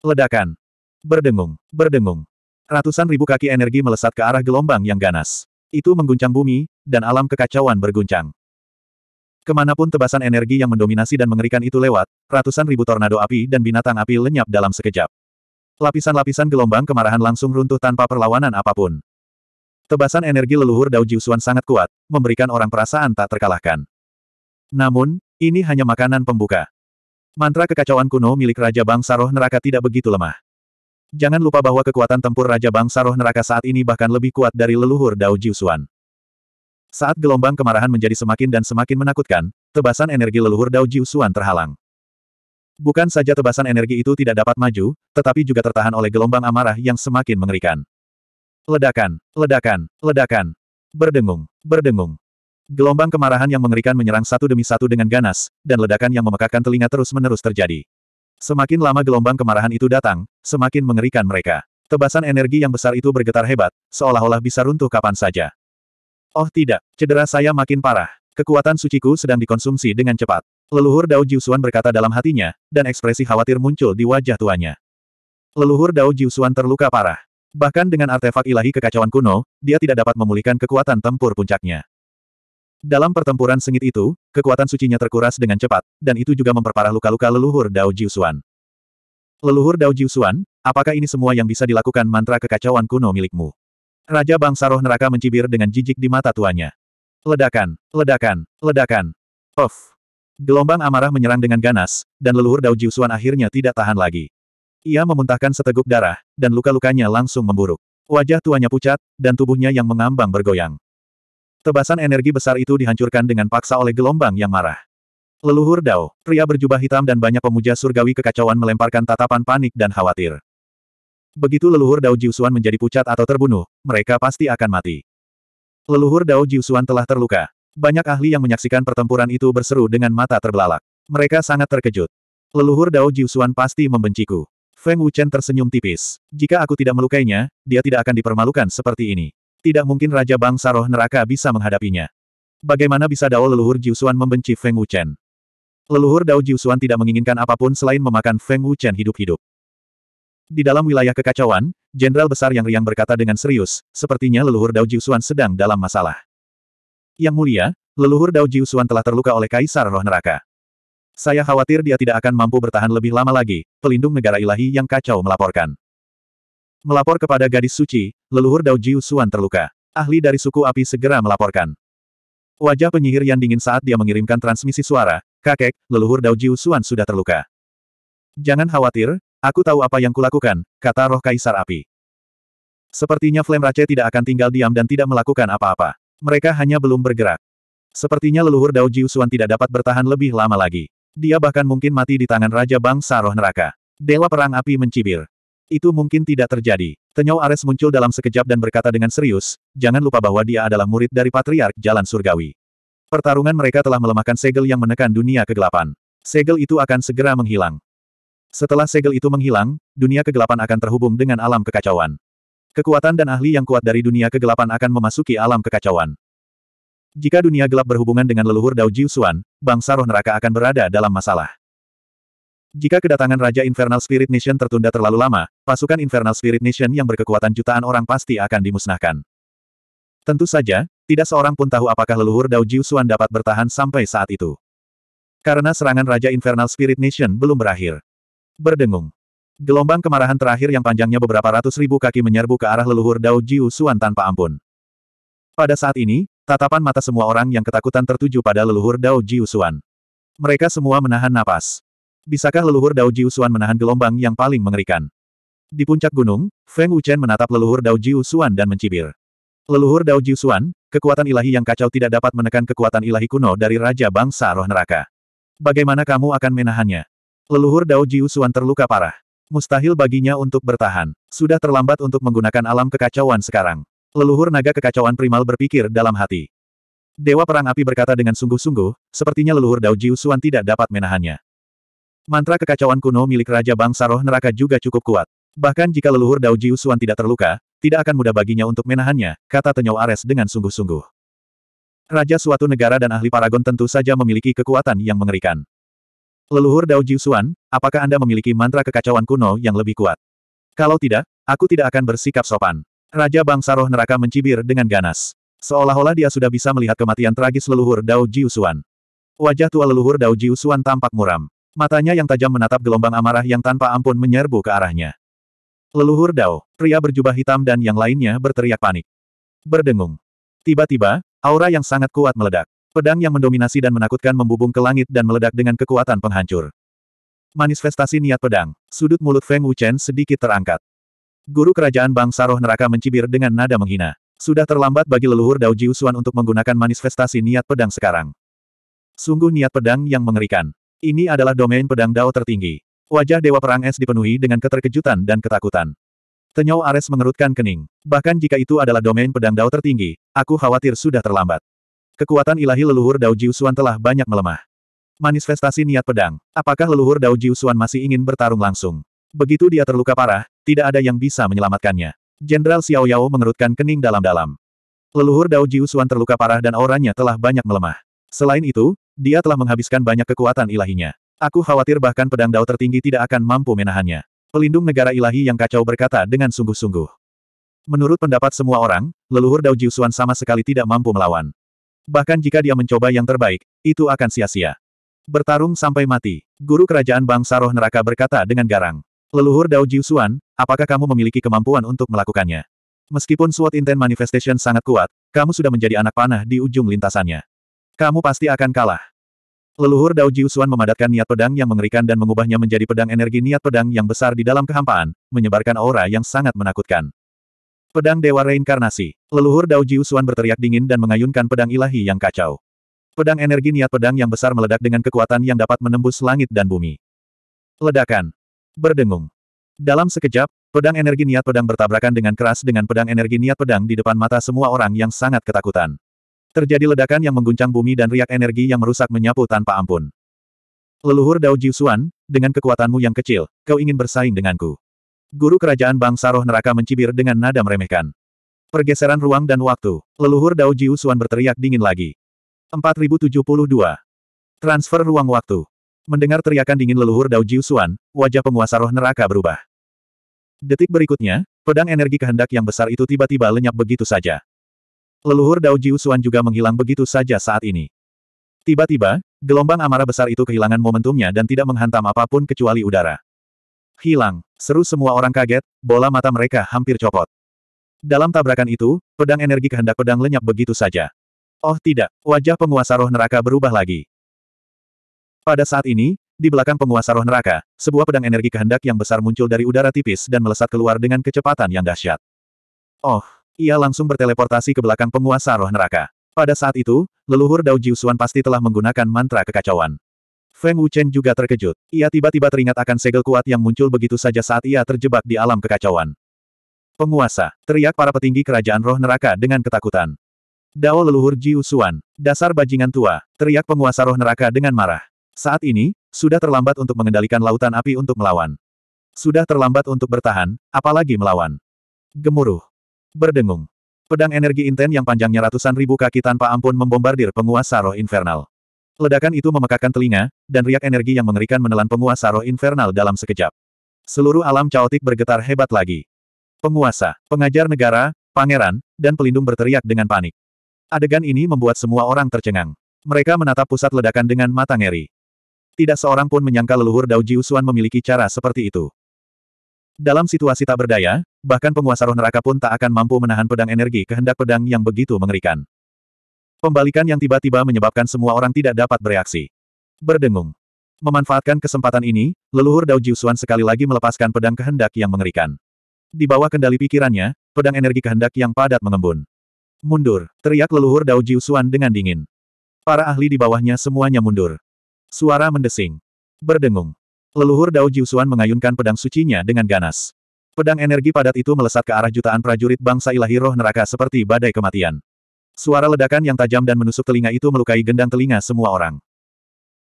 Ledakan. Berdengung, berdengung. Ratusan ribu kaki energi melesat ke arah gelombang yang ganas. Itu mengguncang bumi, dan alam kekacauan berguncang. Kemanapun tebasan energi yang mendominasi dan mengerikan itu lewat, ratusan ribu tornado api dan binatang api lenyap dalam sekejap. Lapisan-lapisan gelombang kemarahan langsung runtuh tanpa perlawanan apapun. Tebasan energi leluhur Dao Jiusuan sangat kuat, memberikan orang perasaan tak terkalahkan. Namun, ini hanya makanan pembuka. Mantra kekacauan kuno milik Raja Bangsa Roh Neraka tidak begitu lemah. Jangan lupa bahwa kekuatan tempur Raja Bangsa Roh Neraka saat ini bahkan lebih kuat dari leluhur Dao Jiusuan. Saat gelombang kemarahan menjadi semakin dan semakin menakutkan, tebasan energi leluhur Dao Jiusuan terhalang. Bukan saja tebasan energi itu tidak dapat maju, tetapi juga tertahan oleh gelombang amarah yang semakin mengerikan. Ledakan, ledakan, ledakan. Berdengung, berdengung. Gelombang kemarahan yang mengerikan menyerang satu demi satu dengan ganas, dan ledakan yang memekakkan telinga terus-menerus terjadi. Semakin lama gelombang kemarahan itu datang, semakin mengerikan mereka. Tebasan energi yang besar itu bergetar hebat, seolah-olah bisa runtuh kapan saja. Oh tidak, cedera saya makin parah. Kekuatan suciku sedang dikonsumsi dengan cepat. Leluhur Dao Jiusuan berkata dalam hatinya, dan ekspresi khawatir muncul di wajah tuanya. Leluhur Dao Jiusuan terluka parah. Bahkan dengan artefak ilahi kekacauan kuno, dia tidak dapat memulihkan kekuatan tempur puncaknya. Dalam pertempuran sengit itu, kekuatan sucinya terkuras dengan cepat, dan itu juga memperparah luka-luka leluhur Dao Jiusuan. Leluhur Dao Jiusuan, apakah ini semua yang bisa dilakukan mantra kekacauan kuno milikmu? Raja bangsa roh neraka mencibir dengan jijik di mata tuanya. Ledakan, ledakan, ledakan. Of. Gelombang amarah menyerang dengan ganas, dan leluhur Dao Jiusuan akhirnya tidak tahan lagi. Ia memuntahkan seteguk darah, dan luka-lukanya langsung memburuk. Wajah tuanya pucat, dan tubuhnya yang mengambang bergoyang. Tebasan energi besar itu dihancurkan dengan paksa oleh gelombang yang marah. Leluhur Dao, pria berjubah hitam dan banyak pemuja surgawi kekacauan melemparkan tatapan panik dan khawatir. Begitu leluhur Dao Jiusuan menjadi pucat atau terbunuh, mereka pasti akan mati. Leluhur Dao Jiusuan telah terluka. Banyak ahli yang menyaksikan pertempuran itu berseru dengan mata terbelalak. Mereka sangat terkejut. Leluhur Dao Jiusuan pasti membenciku. Feng Wuchen tersenyum tipis. Jika aku tidak melukainya, dia tidak akan dipermalukan seperti ini. Tidak mungkin Raja Bangsa Roh Neraka bisa menghadapinya. Bagaimana bisa Dao leluhur Jiusuan membenci Feng Wuchen? Leluhur Dao Jiusuan tidak menginginkan apapun selain memakan Feng Wuchen hidup-hidup. Di dalam wilayah kekacauan, Jenderal Besar Yang Riang berkata dengan serius, sepertinya leluhur Dao Jiusuan sedang dalam masalah. Yang mulia, leluhur Dao Jiusuan telah terluka oleh Kaisar Roh Neraka. Saya khawatir dia tidak akan mampu bertahan lebih lama lagi, pelindung negara ilahi yang kacau melaporkan. Melapor kepada gadis suci, leluhur Dao Jiu Xuan terluka. Ahli dari suku api segera melaporkan. Wajah penyihir yang dingin saat dia mengirimkan transmisi suara, kakek, leluhur Dao Jiu Xuan sudah terluka. Jangan khawatir, aku tahu apa yang kulakukan, kata roh kaisar api. Sepertinya Flame Rache tidak akan tinggal diam dan tidak melakukan apa-apa. Mereka hanya belum bergerak. Sepertinya leluhur Dao Jiu Xuan tidak dapat bertahan lebih lama lagi. Dia bahkan mungkin mati di tangan Raja Bangsa Roh Neraka. Dewa Perang Api mencibir. Itu mungkin tidak terjadi. Tenyau Ares muncul dalam sekejap dan berkata dengan serius, jangan lupa bahwa dia adalah murid dari Patriark Jalan Surgawi. Pertarungan mereka telah melemahkan segel yang menekan dunia kegelapan. Segel itu akan segera menghilang. Setelah segel itu menghilang, dunia kegelapan akan terhubung dengan alam kekacauan. Kekuatan dan ahli yang kuat dari dunia kegelapan akan memasuki alam kekacauan. Jika dunia gelap berhubungan dengan leluhur Dao Jiusuan, bangsa roh neraka akan berada dalam masalah. Jika kedatangan Raja Infernal Spirit Nation tertunda terlalu lama, pasukan Infernal Spirit Nation yang berkekuatan jutaan orang pasti akan dimusnahkan. Tentu saja, tidak seorang pun tahu apakah leluhur Dao Jiusuan dapat bertahan sampai saat itu. Karena serangan Raja Infernal Spirit Nation belum berakhir. Berdengung. Gelombang kemarahan terakhir yang panjangnya beberapa ratus ribu kaki menyerbu ke arah leluhur Dao Jiusuan tanpa ampun. Pada saat ini, tatapan mata semua orang yang ketakutan tertuju pada leluhur Dao Jiusuan. Mereka semua menahan napas. Bisakah leluhur Dao Jiusuan menahan gelombang yang paling mengerikan? Di puncak gunung, Feng Wuchen menatap leluhur Dao Jiusuan dan mencibir. Leluhur Dao Jiusuan, kekuatan ilahi yang kacau tidak dapat menekan kekuatan ilahi kuno dari Raja Bangsa Roh Neraka. Bagaimana kamu akan menahannya? Leluhur Dao Jiusuan terluka parah. Mustahil baginya untuk bertahan. Sudah terlambat untuk menggunakan alam kekacauan sekarang. Leluhur naga kekacauan primal berpikir dalam hati. Dewa Perang Api berkata dengan sungguh-sungguh, sepertinya leluhur Dao Jiusuan tidak dapat menahannya. Mantra kekacauan kuno milik Raja Bangsa Roh Neraka juga cukup kuat. Bahkan jika leluhur Dao Jiu tidak terluka, tidak akan mudah baginya untuk menahannya, kata Tenyo Ares dengan sungguh-sungguh. Raja suatu negara dan ahli Paragon tentu saja memiliki kekuatan yang mengerikan. Leluhur Dao Jiu apakah Anda memiliki mantra kekacauan kuno yang lebih kuat? Kalau tidak, aku tidak akan bersikap sopan. Raja Bangsa Roh Neraka mencibir dengan ganas. Seolah-olah dia sudah bisa melihat kematian tragis leluhur Dao Jiusuan. Wajah tua leluhur Dao Jiusuan tampak muram. Matanya yang tajam menatap gelombang amarah yang tanpa ampun menyerbu ke arahnya. Leluhur Dao, pria berjubah hitam dan yang lainnya berteriak panik. Berdengung. Tiba-tiba, aura yang sangat kuat meledak. Pedang yang mendominasi dan menakutkan membubung ke langit dan meledak dengan kekuatan penghancur. Manifestasi niat pedang, sudut mulut Feng Wuchen sedikit terangkat. Guru kerajaan bangsa roh neraka mencibir dengan nada menghina. Sudah terlambat bagi leluhur Dao Jiusuan untuk menggunakan manifestasi niat pedang sekarang. Sungguh niat pedang yang mengerikan. Ini adalah domain pedang Dao tertinggi. Wajah Dewa Perang Es dipenuhi dengan keterkejutan dan ketakutan. Tenyau Ares mengerutkan kening. Bahkan jika itu adalah domain pedang Dao tertinggi, aku khawatir sudah terlambat. Kekuatan ilahi leluhur Dao Jiusuan telah banyak melemah. Manifestasi niat pedang. Apakah leluhur Dao Jiusuan masih ingin bertarung langsung? Begitu dia terluka parah, tidak ada yang bisa menyelamatkannya. Jenderal Xiao Yao mengerutkan kening dalam-dalam. Leluhur Dao Jiusuan terluka parah dan auranya telah banyak melemah. Selain itu, dia telah menghabiskan banyak kekuatan ilahinya. Aku khawatir bahkan pedang dao tertinggi tidak akan mampu menahannya. Pelindung negara ilahi yang kacau berkata dengan sungguh-sungguh. Menurut pendapat semua orang, leluhur Dao Jiusuan sama sekali tidak mampu melawan. Bahkan jika dia mencoba yang terbaik, itu akan sia-sia. Bertarung sampai mati, guru kerajaan bangsa roh neraka berkata dengan garang. Leluhur Dao Jiusuan, apakah kamu memiliki kemampuan untuk melakukannya? Meskipun Sword Intent Manifestation sangat kuat, kamu sudah menjadi anak panah di ujung lintasannya. Kamu pasti akan kalah. Leluhur Dao Jiusuan memadatkan niat pedang yang mengerikan dan mengubahnya menjadi pedang energi niat pedang yang besar di dalam kehampaan, menyebarkan aura yang sangat menakutkan. Pedang Dewa Reinkarnasi. Leluhur Dao Jiusuan berteriak dingin dan mengayunkan pedang ilahi yang kacau. Pedang energi niat pedang yang besar meledak dengan kekuatan yang dapat menembus langit dan bumi. Ledakan. Berdengung. Dalam sekejap, pedang energi niat pedang bertabrakan dengan keras dengan pedang energi niat pedang di depan mata semua orang yang sangat ketakutan. Terjadi ledakan yang mengguncang bumi dan riak energi yang merusak menyapu tanpa ampun. Leluhur Dao Jiusuan, dengan kekuatanmu yang kecil, kau ingin bersaing denganku. Guru kerajaan bangsa roh neraka mencibir dengan nada meremehkan. Pergeseran ruang dan waktu, leluhur Dao Jiusuan berteriak dingin lagi. 4072. Transfer ruang waktu. Mendengar teriakan dingin leluhur Dao Jiusuan, wajah penguasa roh neraka berubah. Detik berikutnya, pedang energi kehendak yang besar itu tiba-tiba lenyap begitu saja. Leluhur Dao Jiusuan juga menghilang begitu saja saat ini. Tiba-tiba, gelombang amarah besar itu kehilangan momentumnya dan tidak menghantam apapun kecuali udara. Hilang, seru semua orang kaget, bola mata mereka hampir copot. Dalam tabrakan itu, pedang energi kehendak pedang lenyap begitu saja. Oh tidak, wajah penguasa roh neraka berubah lagi. Pada saat ini, di belakang penguasa roh neraka, sebuah pedang energi kehendak yang besar muncul dari udara tipis dan melesat keluar dengan kecepatan yang dahsyat. Oh, ia langsung berteleportasi ke belakang penguasa roh neraka. Pada saat itu, leluhur Dao Jiusuan pasti telah menggunakan mantra kekacauan. Feng Wuchen juga terkejut. Ia tiba-tiba teringat akan segel kuat yang muncul begitu saja saat ia terjebak di alam kekacauan. Penguasa, teriak para petinggi kerajaan roh neraka dengan ketakutan. Dao leluhur Jiusuan, dasar bajingan tua, teriak penguasa roh neraka dengan marah. Saat ini, sudah terlambat untuk mengendalikan lautan api untuk melawan. Sudah terlambat untuk bertahan, apalagi melawan. Gemuruh. Berdengung. Pedang energi inten yang panjangnya ratusan ribu kaki tanpa ampun membombardir penguasa roh infernal. Ledakan itu memekakkan telinga, dan riak energi yang mengerikan menelan penguasa roh infernal dalam sekejap. Seluruh alam caotik bergetar hebat lagi. Penguasa, pengajar negara, pangeran, dan pelindung berteriak dengan panik. Adegan ini membuat semua orang tercengang. Mereka menatap pusat ledakan dengan mata ngeri. Tidak seorang pun menyangka leluhur Dao Jiusuan memiliki cara seperti itu. Dalam situasi tak berdaya, bahkan penguasa roh neraka pun tak akan mampu menahan pedang energi kehendak pedang yang begitu mengerikan. Pembalikan yang tiba-tiba menyebabkan semua orang tidak dapat bereaksi. Berdengung. Memanfaatkan kesempatan ini, leluhur Dao Jiusuan sekali lagi melepaskan pedang kehendak yang mengerikan. Di bawah kendali pikirannya, pedang energi kehendak yang padat mengembun. Mundur, teriak leluhur Dao Jiusuan dengan dingin. Para ahli di bawahnya semuanya mundur. Suara mendesing. Berdengung. Leluhur Dao Jiusuan mengayunkan pedang sucinya dengan ganas. Pedang energi padat itu melesat ke arah jutaan prajurit bangsa ilahi roh neraka seperti badai kematian. Suara ledakan yang tajam dan menusuk telinga itu melukai gendang telinga semua orang.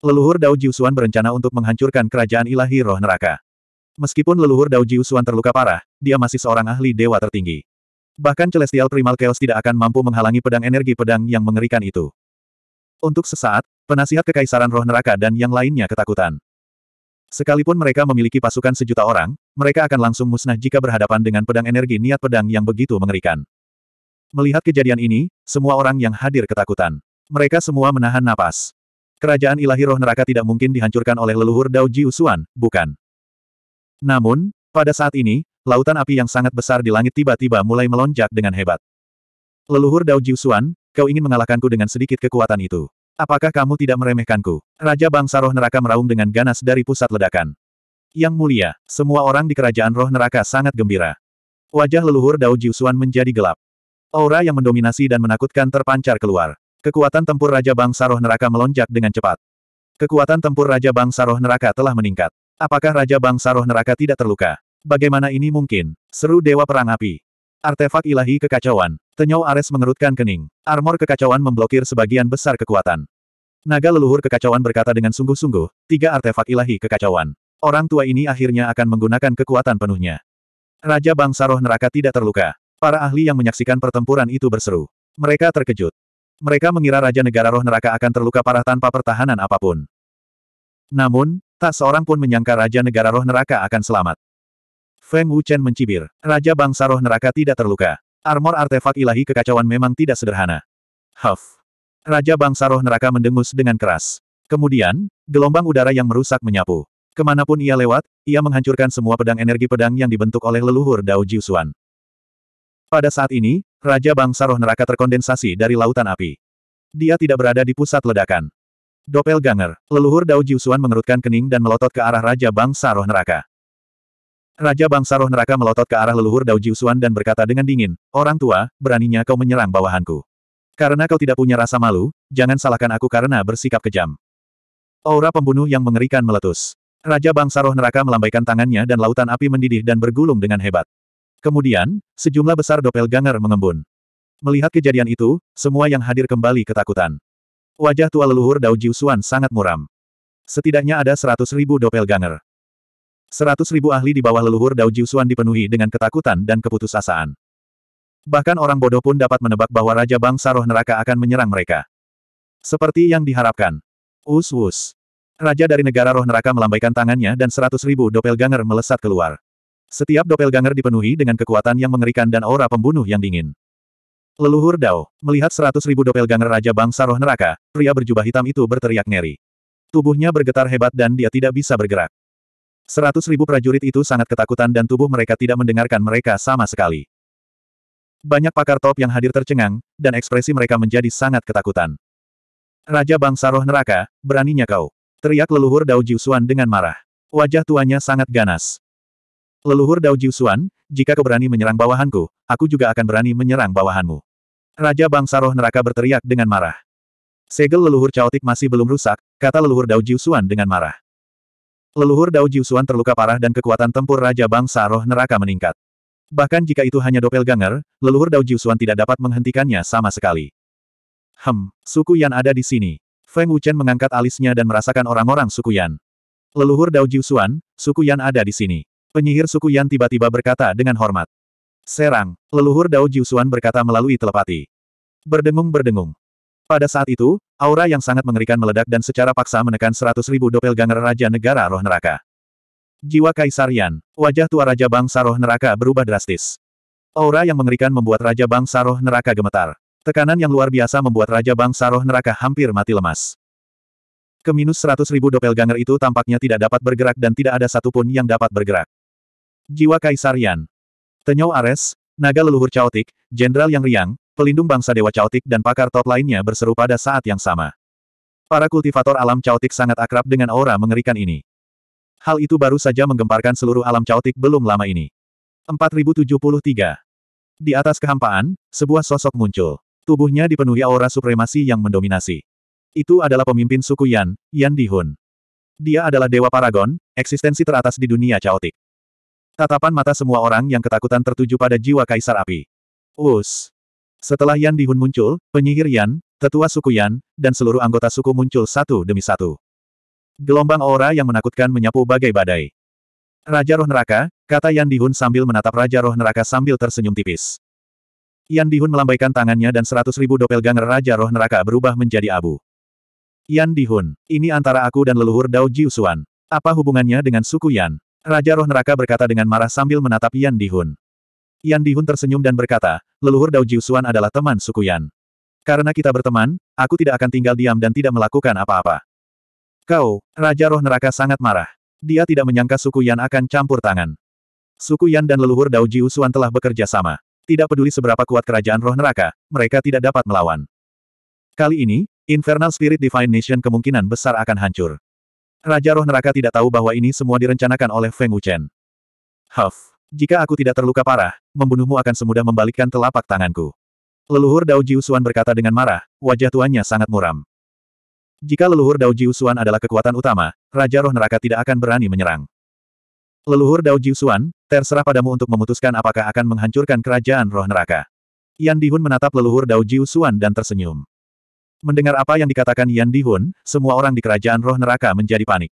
Leluhur Dao Jiusuan berencana untuk menghancurkan kerajaan ilahi roh neraka. Meskipun leluhur Dao Jiusuan terluka parah, dia masih seorang ahli dewa tertinggi. Bahkan Celestial Primal Chaos tidak akan mampu menghalangi pedang energi pedang yang mengerikan itu. Untuk sesaat, penasihat kekaisaran roh neraka dan yang lainnya ketakutan. Sekalipun mereka memiliki pasukan sejuta orang, mereka akan langsung musnah jika berhadapan dengan pedang energi niat pedang yang begitu mengerikan. Melihat kejadian ini, semua orang yang hadir ketakutan. Mereka semua menahan napas. Kerajaan ilahi roh neraka tidak mungkin dihancurkan oleh leluhur Dao Ji Usuan, bukan? Namun, pada saat ini, lautan api yang sangat besar di langit tiba-tiba mulai melonjak dengan hebat. Leluhur Dao Ji Usuan, kau ingin mengalahkanku dengan sedikit kekuatan itu. Apakah kamu tidak meremehkanku? Raja bangsa roh neraka meraung dengan ganas dari pusat ledakan. Yang mulia, semua orang di kerajaan roh neraka sangat gembira. Wajah leluhur Dao Jiusuan menjadi gelap. Aura yang mendominasi dan menakutkan terpancar keluar. Kekuatan tempur Raja Bangsa Roh Neraka melonjak dengan cepat. Kekuatan tempur Raja Bangsa Roh Neraka telah meningkat. Apakah Raja Bangsa Roh Neraka tidak terluka? Bagaimana ini mungkin? Seru Dewa Perang Api. Artefak ilahi kekacauan. Tenyau Ares mengerutkan kening. Armor kekacauan memblokir sebagian besar kekuatan. Naga leluhur kekacauan berkata dengan sungguh-sungguh, tiga artefak ilahi kekacauan. Orang tua ini akhirnya akan menggunakan kekuatan penuhnya. Raja bangsa roh neraka tidak terluka. Para ahli yang menyaksikan pertempuran itu berseru. Mereka terkejut. Mereka mengira Raja Negara Roh Neraka akan terluka parah tanpa pertahanan apapun. Namun, tak seorang pun menyangka Raja Negara Roh Neraka akan selamat. Feng Wuchen mencibir. Raja bangsa roh neraka tidak terluka. Armor artefak ilahi kekacauan memang tidak sederhana. Huff. Raja bangsa roh neraka mendengus dengan keras. Kemudian, gelombang udara yang merusak menyapu. Kemanapun ia lewat, ia menghancurkan semua pedang energi pedang yang dibentuk oleh leluhur Dao Jiusuan. Pada saat ini, Raja bangsa roh neraka terkondensasi dari lautan api. Dia tidak berada di pusat ledakan. Doppelganger, leluhur Dao Jiusuan mengerutkan kening dan melotot ke arah Raja Bangsa Roh Neraka. Raja bangsa roh neraka melotot ke arah leluhur Dao Jiusuan dan berkata dengan dingin, Orang tua, beraninya kau menyerang bawahanku. Karena kau tidak punya rasa malu, jangan salahkan aku karena bersikap kejam. Aura pembunuh yang mengerikan meletus. Raja bangsa roh neraka melambaikan tangannya dan lautan api mendidih dan bergulung dengan hebat. Kemudian, sejumlah besar doppelganger mengembun. Melihat kejadian itu, semua yang hadir kembali ketakutan. Wajah tua leluhur Dao Jiusuan sangat muram. Setidaknya ada seratus ribu doppelganger. Seratus ribu ahli di bawah leluhur Dao Jiusuan dipenuhi dengan ketakutan dan keputusasaan. Bahkan orang bodoh pun dapat menebak bahwa Raja Bangsa Roh Neraka akan menyerang mereka. Seperti yang diharapkan. Us-us. Raja dari negara Roh Neraka melambaikan tangannya dan seratus ribu doppelganger melesat keluar. Setiap doppelganger dipenuhi dengan kekuatan yang mengerikan dan aura pembunuh yang dingin. Leluhur Dao, melihat seratus ribu doppelganger Raja Bangsa Roh Neraka, pria berjubah hitam itu berteriak ngeri. Tubuhnya bergetar hebat dan dia tidak bisa bergerak. Seratus ribu prajurit itu sangat ketakutan dan tubuh mereka tidak mendengarkan mereka sama sekali. Banyak pakar top yang hadir tercengang, dan ekspresi mereka menjadi sangat ketakutan. Raja bangsa roh neraka, beraninya kau. Teriak leluhur Dao Jiusuan dengan marah. Wajah tuanya sangat ganas. Leluhur Dao Jiusuan, jika kau berani menyerang bawahanku, aku juga akan berani menyerang bawahanmu. Raja bangsa roh neraka berteriak dengan marah. Segel leluhur caotik masih belum rusak, kata leluhur Dao Jiusuan dengan marah. Leluhur Dao Jiusuan terluka parah dan kekuatan tempur Raja Bangsa Roh Neraka meningkat. Bahkan jika itu hanya Ganger, leluhur Dao Jiusuan tidak dapat menghentikannya sama sekali. Hem, suku Yan ada di sini. Feng Wuchen mengangkat alisnya dan merasakan orang-orang suku Yan. Leluhur Dao Jiusuan, suku Yan ada di sini. Penyihir suku Yan tiba-tiba berkata dengan hormat. Serang, leluhur Dao Jiusuan berkata melalui telepati. Berdengung-berdengung, pada saat itu, aura yang sangat mengerikan meledak dan secara paksa menekan 100.000 ribu doppelganger Raja Negara Roh Neraka. Jiwa Kaisarian, wajah tua Raja Bangsa Roh Neraka berubah drastis. Aura yang mengerikan membuat Raja Bangsa Roh Neraka gemetar. Tekanan yang luar biasa membuat Raja Bangsa Roh Neraka hampir mati lemas. Keminus minus seratus ribu doppelganger itu tampaknya tidak dapat bergerak dan tidak ada satupun yang dapat bergerak. Jiwa Kaisarian, Yan. Tenyau Ares, naga leluhur caotik, jenderal yang riang, pelindung bangsa Dewa Chaotic dan pakar top lainnya berseru pada saat yang sama. Para kultivator alam Chaotic sangat akrab dengan aura mengerikan ini. Hal itu baru saja menggemparkan seluruh alam Chaotic belum lama ini. 4073. Di atas kehampaan, sebuah sosok muncul. Tubuhnya dipenuhi aura supremasi yang mendominasi. Itu adalah pemimpin suku Yan, Yan Dihun. Dia adalah dewa paragon, eksistensi teratas di dunia Chaotic. Tatapan mata semua orang yang ketakutan tertuju pada jiwa Kaisar Api. Us. Setelah Yan Dihun muncul, penyihir Yan, tetua suku Yan, dan seluruh anggota suku muncul satu demi satu. Gelombang aura yang menakutkan menyapu bagai badai. Raja Roh Neraka, kata Yan Dihun sambil menatap Raja Roh Neraka sambil tersenyum tipis. Yan Dihun melambaikan tangannya dan seratus ribu doppelganger Raja Roh Neraka berubah menjadi abu. Yan Dihun, ini antara aku dan leluhur Dao Jiusuan. Apa hubungannya dengan suku Yan? Raja Roh Neraka berkata dengan marah sambil menatap Yan Dihun. Yan Dihun tersenyum dan berkata, leluhur Dao Jiusuan adalah teman suku Yan. Karena kita berteman, aku tidak akan tinggal diam dan tidak melakukan apa-apa. Kau, Raja Roh Neraka sangat marah. Dia tidak menyangka suku Yan akan campur tangan. Suku Yan dan leluhur Dao Jiusuan telah bekerja sama. Tidak peduli seberapa kuat kerajaan roh neraka, mereka tidak dapat melawan. Kali ini, Infernal Spirit Divine Nation kemungkinan besar akan hancur. Raja Roh Neraka tidak tahu bahwa ini semua direncanakan oleh Feng Wuchen. Huff. Jika aku tidak terluka parah, membunuhmu akan semudah membalikkan telapak tanganku. Leluhur Dao Jiusuan berkata dengan marah, wajah tuannya sangat muram. Jika leluhur Dao Jiusuan adalah kekuatan utama, Raja Roh Neraka tidak akan berani menyerang. Leluhur Dao Jiusuan, terserah padamu untuk memutuskan apakah akan menghancurkan kerajaan Roh Neraka. Yan Dihun menatap leluhur Dao Jiusuan dan tersenyum. Mendengar apa yang dikatakan Yan Dihun, semua orang di kerajaan Roh Neraka menjadi panik.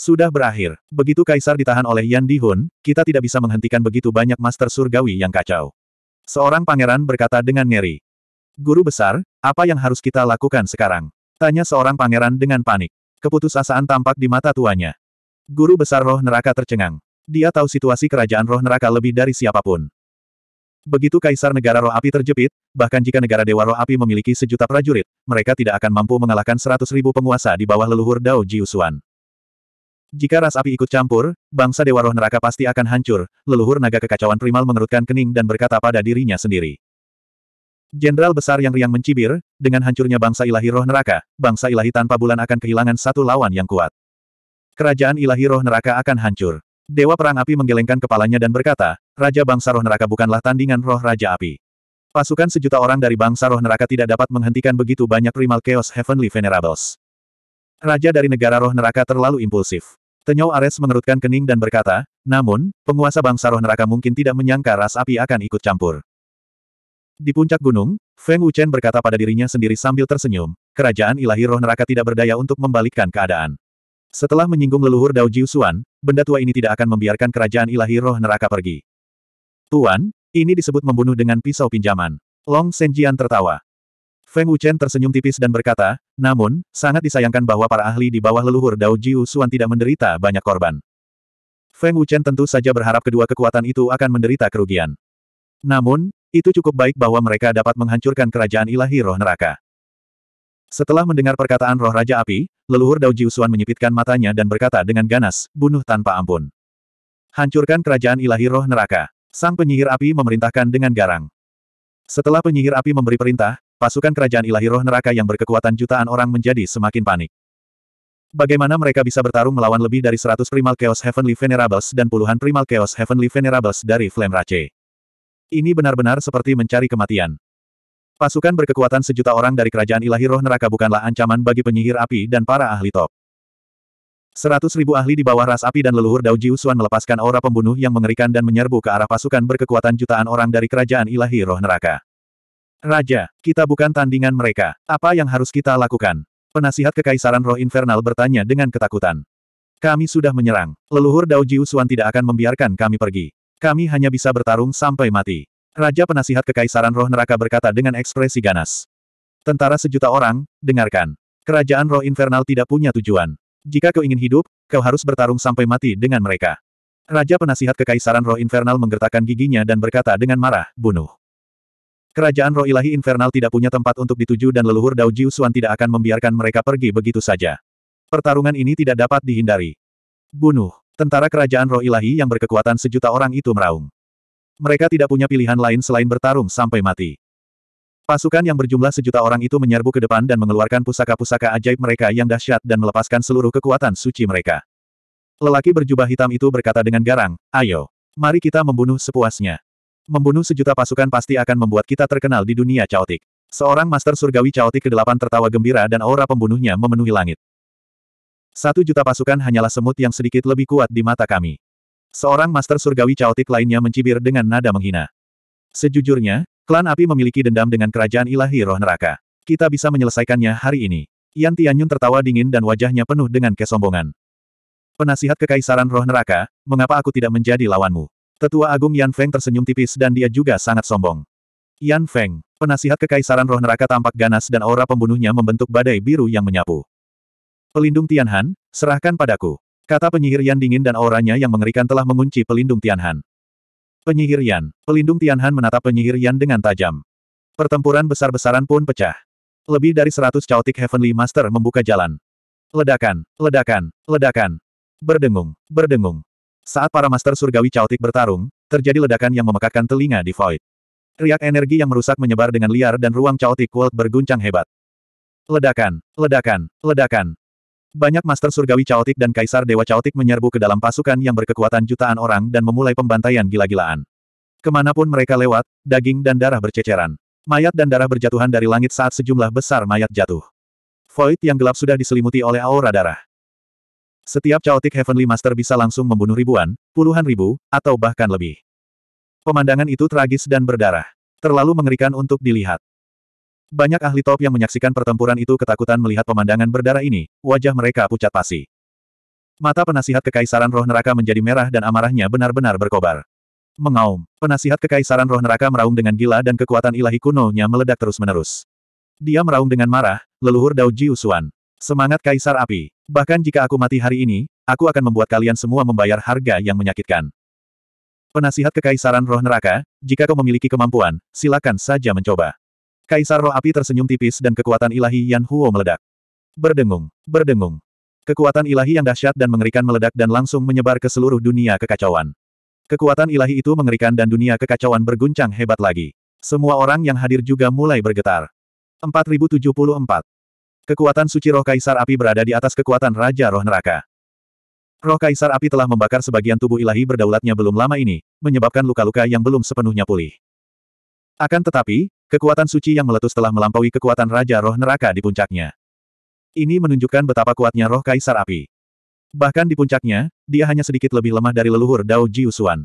Sudah berakhir. Begitu Kaisar ditahan oleh Yan Dihun, kita tidak bisa menghentikan begitu banyak Master Surgawi yang kacau. Seorang pangeran berkata dengan ngeri. Guru besar, apa yang harus kita lakukan sekarang? Tanya seorang pangeran dengan panik. Keputusasaan tampak di mata tuanya. Guru besar roh neraka tercengang. Dia tahu situasi kerajaan roh neraka lebih dari siapapun. Begitu kaisar negara roh api terjepit, bahkan jika negara dewa roh api memiliki sejuta prajurit, mereka tidak akan mampu mengalahkan seratus ribu penguasa di bawah leluhur Dao Jiusuan. Jika ras api ikut campur, bangsa Dewa Roh Neraka pasti akan hancur, leluhur naga kekacauan primal mengerutkan kening dan berkata pada dirinya sendiri. Jenderal besar yang riang mencibir, dengan hancurnya bangsa ilahi roh neraka, bangsa ilahi tanpa bulan akan kehilangan satu lawan yang kuat. Kerajaan ilahi roh neraka akan hancur. Dewa Perang Api menggelengkan kepalanya dan berkata, Raja Bangsa Roh Neraka bukanlah tandingan roh Raja Api. Pasukan sejuta orang dari bangsa roh neraka tidak dapat menghentikan begitu banyak primal chaos heavenly venerables. Raja dari negara roh neraka terlalu impulsif. Tenyau Ares mengerutkan kening dan berkata, namun, penguasa bangsa roh neraka mungkin tidak menyangka ras api akan ikut campur. Di puncak gunung, Feng Wuchen berkata pada dirinya sendiri sambil tersenyum, kerajaan ilahi roh neraka tidak berdaya untuk membalikkan keadaan. Setelah menyinggung leluhur Dao Jiusuan, benda tua ini tidak akan membiarkan kerajaan ilahi roh neraka pergi. Tuan, ini disebut membunuh dengan pisau pinjaman. Long Senjian tertawa. Feng Wuchen tersenyum tipis dan berkata, namun, sangat disayangkan bahwa para ahli di bawah leluhur Dao Jiu Suan tidak menderita banyak korban. Feng Wuchen tentu saja berharap kedua kekuatan itu akan menderita kerugian. Namun, itu cukup baik bahwa mereka dapat menghancurkan kerajaan ilahi roh neraka. Setelah mendengar perkataan roh Raja Api, leluhur Dao Jiu Suan menyipitkan matanya dan berkata dengan ganas, bunuh tanpa ampun. Hancurkan kerajaan ilahi roh neraka. Sang penyihir api memerintahkan dengan garang. Setelah penyihir api memberi perintah, pasukan kerajaan ilahi roh neraka yang berkekuatan jutaan orang menjadi semakin panik. Bagaimana mereka bisa bertarung melawan lebih dari 100 Primal Chaos Heavenly Venerables dan puluhan Primal Chaos Heavenly Venerables dari Flame Rache? Ini benar-benar seperti mencari kematian. Pasukan berkekuatan sejuta orang dari kerajaan ilahi roh neraka bukanlah ancaman bagi penyihir api dan para ahli top. Seratus ribu ahli di bawah ras api dan leluhur Dao Jiusuan melepaskan aura pembunuh yang mengerikan dan menyerbu ke arah pasukan berkekuatan jutaan orang dari kerajaan ilahi roh neraka. Raja, kita bukan tandingan mereka. Apa yang harus kita lakukan? Penasihat Kekaisaran Roh Infernal bertanya dengan ketakutan. Kami sudah menyerang. Leluhur Dao Jiusuan tidak akan membiarkan kami pergi. Kami hanya bisa bertarung sampai mati. Raja Penasihat Kekaisaran Roh Neraka berkata dengan ekspresi ganas. Tentara sejuta orang, dengarkan. Kerajaan Roh Infernal tidak punya tujuan. Jika kau ingin hidup, kau harus bertarung sampai mati dengan mereka. Raja Penasihat Kekaisaran Roh Infernal menggertakkan giginya dan berkata dengan marah, bunuh. Kerajaan roh ilahi infernal tidak punya tempat untuk dituju dan leluhur Dao Jiu tidak akan membiarkan mereka pergi begitu saja. Pertarungan ini tidak dapat dihindari. Bunuh. Tentara kerajaan roh ilahi yang berkekuatan sejuta orang itu meraung. Mereka tidak punya pilihan lain selain bertarung sampai mati. Pasukan yang berjumlah sejuta orang itu menyerbu ke depan dan mengeluarkan pusaka-pusaka ajaib mereka yang dahsyat dan melepaskan seluruh kekuatan suci mereka. Lelaki berjubah hitam itu berkata dengan garang, ayo, mari kita membunuh sepuasnya. Membunuh sejuta pasukan pasti akan membuat kita terkenal di dunia caotik. Seorang Master Surgawi Caotik ke-8 tertawa gembira dan aura pembunuhnya memenuhi langit. Satu juta pasukan hanyalah semut yang sedikit lebih kuat di mata kami. Seorang Master Surgawi Caotik lainnya mencibir dengan nada menghina. Sejujurnya, klan api memiliki dendam dengan kerajaan ilahi roh neraka. Kita bisa menyelesaikannya hari ini. Yan Tianyun tertawa dingin dan wajahnya penuh dengan kesombongan. Penasihat Kekaisaran Roh Neraka, mengapa aku tidak menjadi lawanmu? Tetua Agung Yan Feng tersenyum tipis dan dia juga sangat sombong. Yan Feng, penasihat kekaisaran roh neraka tampak ganas dan aura pembunuhnya membentuk badai biru yang menyapu. Pelindung Tianhan, serahkan padaku. Kata penyihir Yan dingin dan auranya yang mengerikan telah mengunci pelindung Tianhan. Penyihir Yan, pelindung Tianhan menatap penyihir Yan dengan tajam. Pertempuran besar-besaran pun pecah. Lebih dari seratus Chaotic Heavenly Master membuka jalan. Ledakan, ledakan, ledakan. Berdengung, berdengung. Saat para master surgawi caotik bertarung, terjadi ledakan yang memekakkan telinga di void. Riak energi yang merusak menyebar dengan liar dan ruang caotik world berguncang hebat. Ledakan, ledakan, ledakan. Banyak master surgawi caotik dan kaisar dewa caotik menyerbu ke dalam pasukan yang berkekuatan jutaan orang dan memulai pembantaian gila-gilaan. Kemanapun mereka lewat, daging dan darah berceceran. Mayat dan darah berjatuhan dari langit saat sejumlah besar mayat jatuh. Void yang gelap sudah diselimuti oleh aura darah. Setiap Chaotic Heavenly Master bisa langsung membunuh ribuan, puluhan ribu, atau bahkan lebih. Pemandangan itu tragis dan berdarah. Terlalu mengerikan untuk dilihat. Banyak ahli top yang menyaksikan pertempuran itu ketakutan melihat pemandangan berdarah ini, wajah mereka pucat pasi. Mata penasihat kekaisaran roh neraka menjadi merah dan amarahnya benar-benar berkobar. Mengaum, penasihat kekaisaran roh neraka meraung dengan gila dan kekuatan ilahi kuno-nya meledak terus-menerus. Dia meraung dengan marah, leluhur Dao Jiusuan. Semangat Kaisar Api. Bahkan jika aku mati hari ini, aku akan membuat kalian semua membayar harga yang menyakitkan. Penasihat Kekaisaran Roh Neraka, jika kau memiliki kemampuan, silakan saja mencoba. Kaisar Roh Api tersenyum tipis dan kekuatan ilahi Yan Huo meledak. Berdengung, berdengung. Kekuatan ilahi yang dahsyat dan mengerikan meledak dan langsung menyebar ke seluruh dunia kekacauan. Kekuatan ilahi itu mengerikan dan dunia kekacauan berguncang hebat lagi. Semua orang yang hadir juga mulai bergetar. 4074. Kekuatan suci roh kaisar api berada di atas kekuatan Raja Roh Neraka. Roh kaisar api telah membakar sebagian tubuh ilahi berdaulatnya belum lama ini, menyebabkan luka-luka yang belum sepenuhnya pulih. Akan tetapi, kekuatan suci yang meletus telah melampaui kekuatan Raja Roh Neraka di puncaknya. Ini menunjukkan betapa kuatnya roh kaisar api. Bahkan di puncaknya, dia hanya sedikit lebih lemah dari leluhur Dao Jiusuan.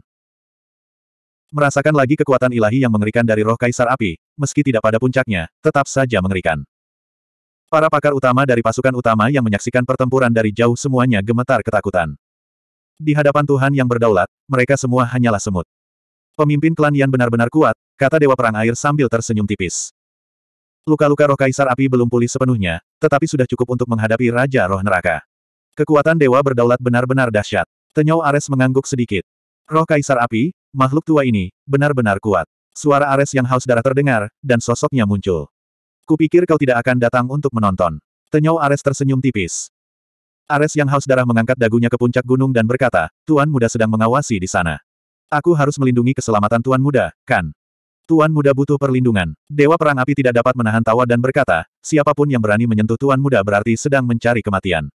Merasakan lagi kekuatan ilahi yang mengerikan dari roh kaisar api, meski tidak pada puncaknya, tetap saja mengerikan. Para pakar utama dari pasukan utama yang menyaksikan pertempuran dari jauh semuanya gemetar ketakutan. Di hadapan Tuhan yang berdaulat, mereka semua hanyalah semut. Pemimpin klan Yan benar-benar kuat, kata Dewa Perang Air sambil tersenyum tipis. Luka-luka roh kaisar api belum pulih sepenuhnya, tetapi sudah cukup untuk menghadapi Raja Roh Neraka. Kekuatan Dewa berdaulat benar-benar dahsyat. Tenyau Ares mengangguk sedikit. Roh kaisar api, makhluk tua ini, benar-benar kuat. Suara Ares yang haus darah terdengar, dan sosoknya muncul. Kupikir kau tidak akan datang untuk menonton. Tenyau Ares tersenyum tipis. Ares yang haus darah mengangkat dagunya ke puncak gunung dan berkata, Tuan Muda sedang mengawasi di sana. Aku harus melindungi keselamatan Tuan Muda, kan? Tuan Muda butuh perlindungan. Dewa Perang Api tidak dapat menahan tawa dan berkata, siapapun yang berani menyentuh Tuan Muda berarti sedang mencari kematian.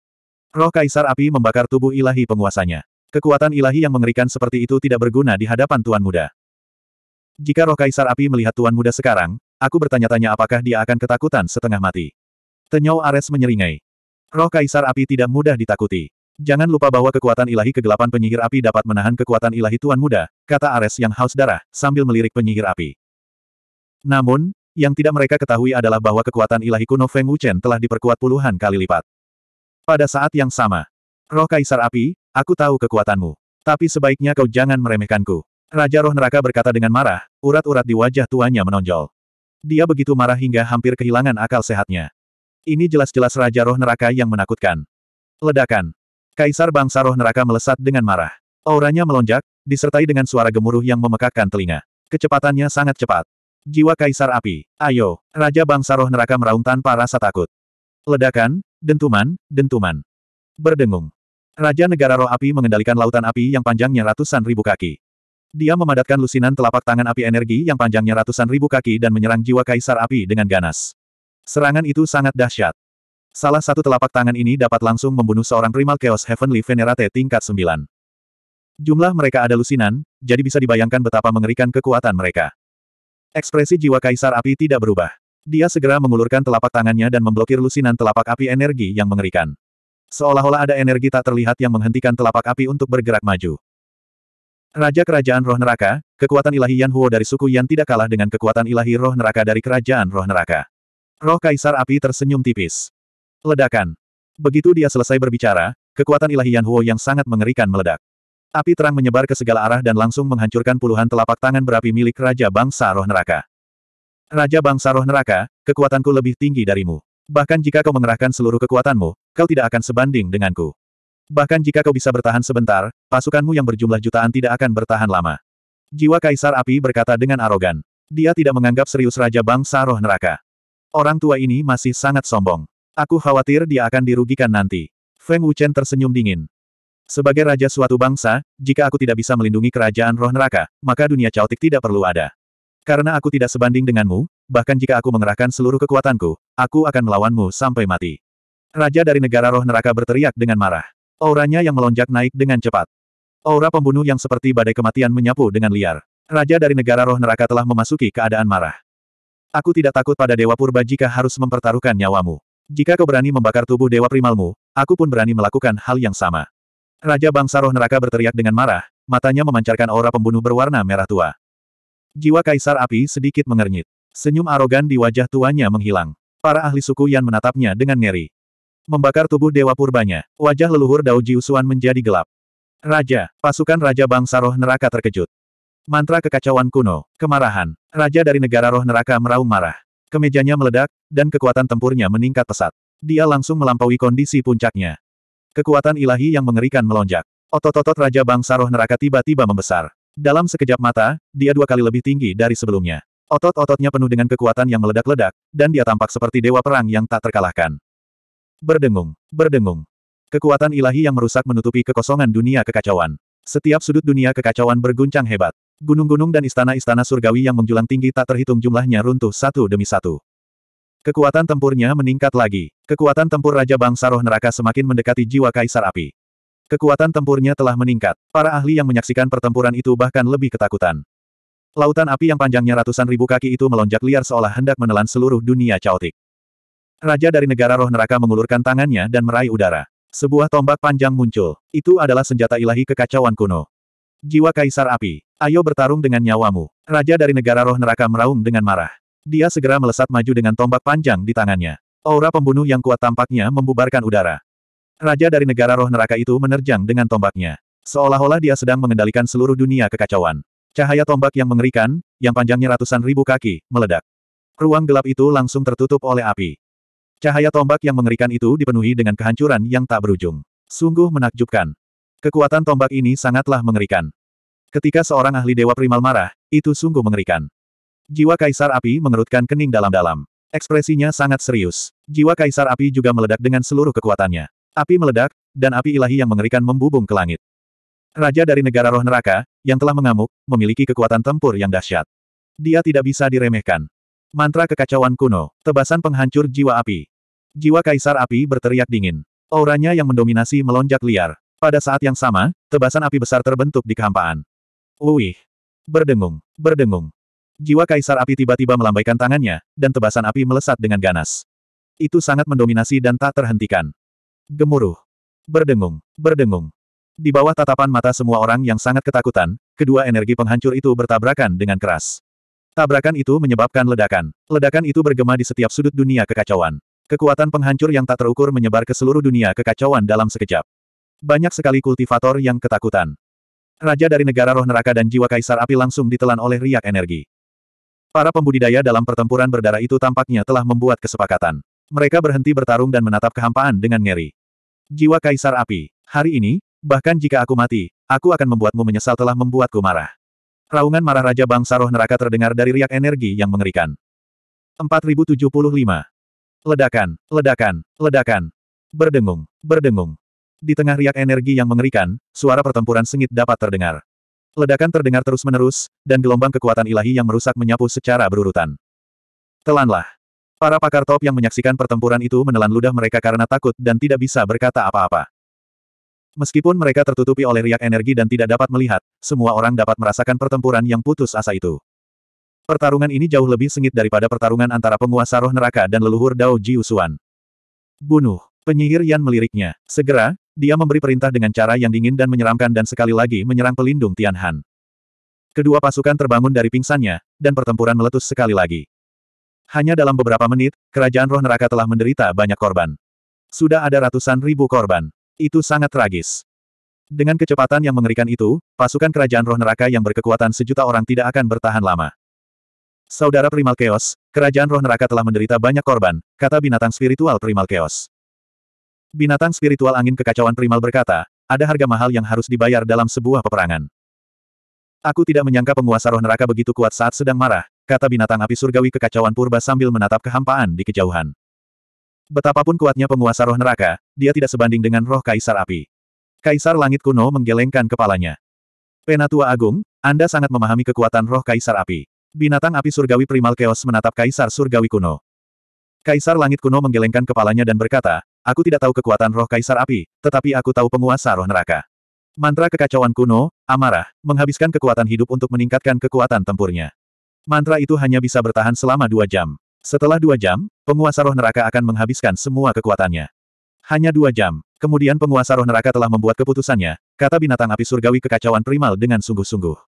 Roh Kaisar Api membakar tubuh ilahi penguasanya. Kekuatan ilahi yang mengerikan seperti itu tidak berguna di hadapan Tuan Muda. Jika Roh Kaisar Api melihat Tuan Muda sekarang, Aku bertanya-tanya apakah dia akan ketakutan setengah mati. Tenyau Ares menyeringai. Roh Kaisar Api tidak mudah ditakuti. Jangan lupa bahwa kekuatan ilahi kegelapan penyihir api dapat menahan kekuatan ilahi Tuan Muda, kata Ares yang haus darah, sambil melirik penyihir api. Namun, yang tidak mereka ketahui adalah bahwa kekuatan ilahi kuno Feng Wuchen telah diperkuat puluhan kali lipat. Pada saat yang sama, Roh Kaisar Api, aku tahu kekuatanmu. Tapi sebaiknya kau jangan meremehkanku. Raja Roh Neraka berkata dengan marah, urat-urat di wajah tuanya menonjol. Dia begitu marah hingga hampir kehilangan akal sehatnya. Ini jelas-jelas Raja Roh Neraka yang menakutkan. Ledakan. Kaisar bangsa Roh Neraka melesat dengan marah. Auranya melonjak, disertai dengan suara gemuruh yang memekakkan telinga. Kecepatannya sangat cepat. Jiwa Kaisar Api. Ayo, Raja bangsa Roh Neraka meraung tanpa rasa takut. Ledakan, dentuman, dentuman. Berdengung. Raja Negara Roh Api mengendalikan lautan api yang panjangnya ratusan ribu kaki. Dia memadatkan lusinan telapak tangan api energi yang panjangnya ratusan ribu kaki dan menyerang jiwa kaisar api dengan ganas. Serangan itu sangat dahsyat. Salah satu telapak tangan ini dapat langsung membunuh seorang primal Chaos Heavenly Venerate tingkat 9. Jumlah mereka ada lusinan, jadi bisa dibayangkan betapa mengerikan kekuatan mereka. Ekspresi jiwa kaisar api tidak berubah. Dia segera mengulurkan telapak tangannya dan memblokir lusinan telapak api energi yang mengerikan. Seolah-olah ada energi tak terlihat yang menghentikan telapak api untuk bergerak maju. Raja Kerajaan Roh Neraka, kekuatan ilahi Yan Huo dari suku Yan tidak kalah dengan kekuatan ilahi Roh Neraka dari Kerajaan Roh Neraka. Roh Kaisar Api tersenyum tipis. Ledakan. Begitu dia selesai berbicara, kekuatan ilahi Yan Huo yang sangat mengerikan meledak. Api terang menyebar ke segala arah dan langsung menghancurkan puluhan telapak tangan berapi milik Raja Bangsa Roh Neraka. Raja Bangsa Roh Neraka, kekuatanku lebih tinggi darimu. Bahkan jika kau mengerahkan seluruh kekuatanmu, kau tidak akan sebanding denganku. Bahkan jika kau bisa bertahan sebentar, pasukanmu yang berjumlah jutaan tidak akan bertahan lama. Jiwa Kaisar Api berkata dengan arogan. Dia tidak menganggap serius Raja Bangsa Roh Neraka. Orang tua ini masih sangat sombong. Aku khawatir dia akan dirugikan nanti. Feng Wuchen tersenyum dingin. Sebagai raja suatu bangsa, jika aku tidak bisa melindungi kerajaan roh neraka, maka dunia caotik tidak perlu ada. Karena aku tidak sebanding denganmu, bahkan jika aku mengerahkan seluruh kekuatanku, aku akan melawanmu sampai mati. Raja dari negara roh neraka berteriak dengan marah. Auranya yang melonjak naik dengan cepat. Aura pembunuh yang seperti badai kematian menyapu dengan liar. Raja dari negara roh neraka telah memasuki keadaan marah. Aku tidak takut pada Dewa Purba jika harus mempertaruhkan nyawamu. Jika kau berani membakar tubuh Dewa Primalmu, aku pun berani melakukan hal yang sama. Raja bangsa roh neraka berteriak dengan marah, matanya memancarkan aura pembunuh berwarna merah tua. Jiwa Kaisar Api sedikit mengernyit. Senyum arogan di wajah tuanya menghilang. Para ahli suku Yan menatapnya dengan ngeri. Membakar tubuh Dewa Purbanya, wajah leluhur Dao Jiusuan menjadi gelap. Raja, pasukan Raja Bangsa Roh Neraka terkejut. Mantra kekacauan kuno, kemarahan, Raja dari negara Roh Neraka meraung marah. Kemejanya meledak, dan kekuatan tempurnya meningkat pesat. Dia langsung melampaui kondisi puncaknya. Kekuatan ilahi yang mengerikan melonjak. Otot-otot Raja Bangsa Roh Neraka tiba-tiba membesar. Dalam sekejap mata, dia dua kali lebih tinggi dari sebelumnya. Otot-ototnya penuh dengan kekuatan yang meledak-ledak, dan dia tampak seperti dewa perang yang tak terkalahkan. Berdengung, berdengung. Kekuatan ilahi yang merusak menutupi kekosongan dunia kekacauan. Setiap sudut dunia kekacauan berguncang hebat. Gunung-gunung dan istana-istana surgawi yang menjulang tinggi tak terhitung jumlahnya runtuh satu demi satu. Kekuatan tempurnya meningkat lagi. Kekuatan tempur Raja Bangsa Roh Neraka semakin mendekati jiwa Kaisar Api. Kekuatan tempurnya telah meningkat. Para ahli yang menyaksikan pertempuran itu bahkan lebih ketakutan. Lautan api yang panjangnya ratusan ribu kaki itu melonjak liar seolah hendak menelan seluruh dunia caotik. Raja dari negara roh neraka mengulurkan tangannya dan meraih udara. Sebuah tombak panjang muncul. Itu adalah senjata ilahi kekacauan kuno. Jiwa Kaisar Api. Ayo bertarung dengan nyawamu. Raja dari negara roh neraka meraung dengan marah. Dia segera melesat maju dengan tombak panjang di tangannya. Aura pembunuh yang kuat tampaknya membubarkan udara. Raja dari negara roh neraka itu menerjang dengan tombaknya. Seolah-olah dia sedang mengendalikan seluruh dunia kekacauan. Cahaya tombak yang mengerikan, yang panjangnya ratusan ribu kaki, meledak. Ruang gelap itu langsung tertutup oleh api. Cahaya tombak yang mengerikan itu dipenuhi dengan kehancuran yang tak berujung. Sungguh menakjubkan. Kekuatan tombak ini sangatlah mengerikan. Ketika seorang ahli Dewa Primal marah, itu sungguh mengerikan. Jiwa Kaisar Api mengerutkan kening dalam-dalam. Ekspresinya sangat serius. Jiwa Kaisar Api juga meledak dengan seluruh kekuatannya. Api meledak, dan api ilahi yang mengerikan membubung ke langit. Raja dari negara roh neraka, yang telah mengamuk, memiliki kekuatan tempur yang dahsyat. Dia tidak bisa diremehkan. Mantra kekacauan kuno, tebasan penghancur jiwa api. Jiwa Kaisar Api berteriak dingin. Auranya yang mendominasi melonjak liar. Pada saat yang sama, tebasan api besar terbentuk di kehampaan. Uih! Berdengung, berdengung. Jiwa Kaisar Api tiba-tiba melambaikan tangannya, dan tebasan api melesat dengan ganas. Itu sangat mendominasi dan tak terhentikan. Gemuruh. Berdengung, berdengung. Di bawah tatapan mata semua orang yang sangat ketakutan, kedua energi penghancur itu bertabrakan dengan keras. Tabrakan itu menyebabkan ledakan. Ledakan itu bergema di setiap sudut dunia kekacauan. Kekuatan penghancur yang tak terukur menyebar ke seluruh dunia kekacauan dalam sekejap. Banyak sekali kultivator yang ketakutan. Raja dari negara roh neraka dan jiwa kaisar api langsung ditelan oleh riak energi. Para pembudidaya dalam pertempuran berdarah itu tampaknya telah membuat kesepakatan. Mereka berhenti bertarung dan menatap kehampaan dengan ngeri. Jiwa kaisar api, hari ini, bahkan jika aku mati, aku akan membuatmu menyesal telah membuatku marah. Raungan marah Raja Bangsa Roh Neraka terdengar dari riak energi yang mengerikan. 4075 Ledakan, ledakan, ledakan. Berdengung, berdengung. Di tengah riak energi yang mengerikan, suara pertempuran sengit dapat terdengar. Ledakan terdengar terus-menerus, dan gelombang kekuatan ilahi yang merusak menyapu secara berurutan. Telanlah. Para pakar top yang menyaksikan pertempuran itu menelan ludah mereka karena takut dan tidak bisa berkata apa-apa. Meskipun mereka tertutupi oleh riak energi dan tidak dapat melihat, semua orang dapat merasakan pertempuran yang putus asa itu. Pertarungan ini jauh lebih sengit daripada pertarungan antara penguasa roh neraka dan leluhur Dao Jiusuan. Bunuh. Penyihir Yan meliriknya. Segera, dia memberi perintah dengan cara yang dingin dan menyeramkan dan sekali lagi menyerang pelindung Tian Han. Kedua pasukan terbangun dari pingsannya, dan pertempuran meletus sekali lagi. Hanya dalam beberapa menit, kerajaan roh neraka telah menderita banyak korban. Sudah ada ratusan ribu korban. Itu sangat tragis. Dengan kecepatan yang mengerikan itu, pasukan kerajaan roh neraka yang berkekuatan sejuta orang tidak akan bertahan lama. Saudara Primal Chaos, kerajaan roh neraka telah menderita banyak korban, kata binatang spiritual Primal Chaos. Binatang spiritual angin kekacauan Primal berkata, ada harga mahal yang harus dibayar dalam sebuah peperangan. Aku tidak menyangka penguasa roh neraka begitu kuat saat sedang marah, kata binatang api surgawi kekacauan purba sambil menatap kehampaan di kejauhan. Betapapun kuatnya penguasa roh neraka, dia tidak sebanding dengan roh kaisar api. Kaisar langit kuno menggelengkan kepalanya. Penatua Agung, Anda sangat memahami kekuatan roh kaisar api. Binatang api surgawi primal keos menatap kaisar surgawi kuno. Kaisar langit kuno menggelengkan kepalanya dan berkata, Aku tidak tahu kekuatan roh kaisar api, tetapi aku tahu penguasa roh neraka. Mantra kekacauan kuno, amarah, menghabiskan kekuatan hidup untuk meningkatkan kekuatan tempurnya. Mantra itu hanya bisa bertahan selama dua jam. Setelah dua jam, penguasa roh neraka akan menghabiskan semua kekuatannya. Hanya dua jam, kemudian penguasa roh neraka telah membuat keputusannya, kata binatang api surgawi kekacauan primal dengan sungguh-sungguh.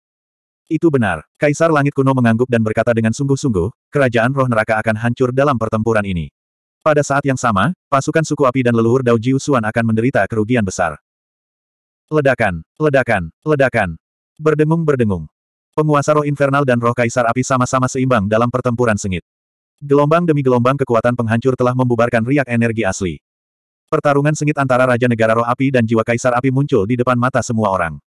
Itu benar. Kaisar Langit Kuno mengangguk dan berkata dengan sungguh-sungguh, kerajaan roh neraka akan hancur dalam pertempuran ini. Pada saat yang sama, pasukan suku api dan leluhur Dao Jiusuan akan menderita kerugian besar. Ledakan, ledakan, ledakan. Berdengung-berdengung. Penguasa roh infernal dan roh kaisar api sama-sama seimbang dalam pertempuran sengit. Gelombang demi gelombang kekuatan penghancur telah membubarkan riak energi asli. Pertarungan sengit antara Raja Negara Roh Api dan Jiwa Kaisar Api muncul di depan mata semua orang.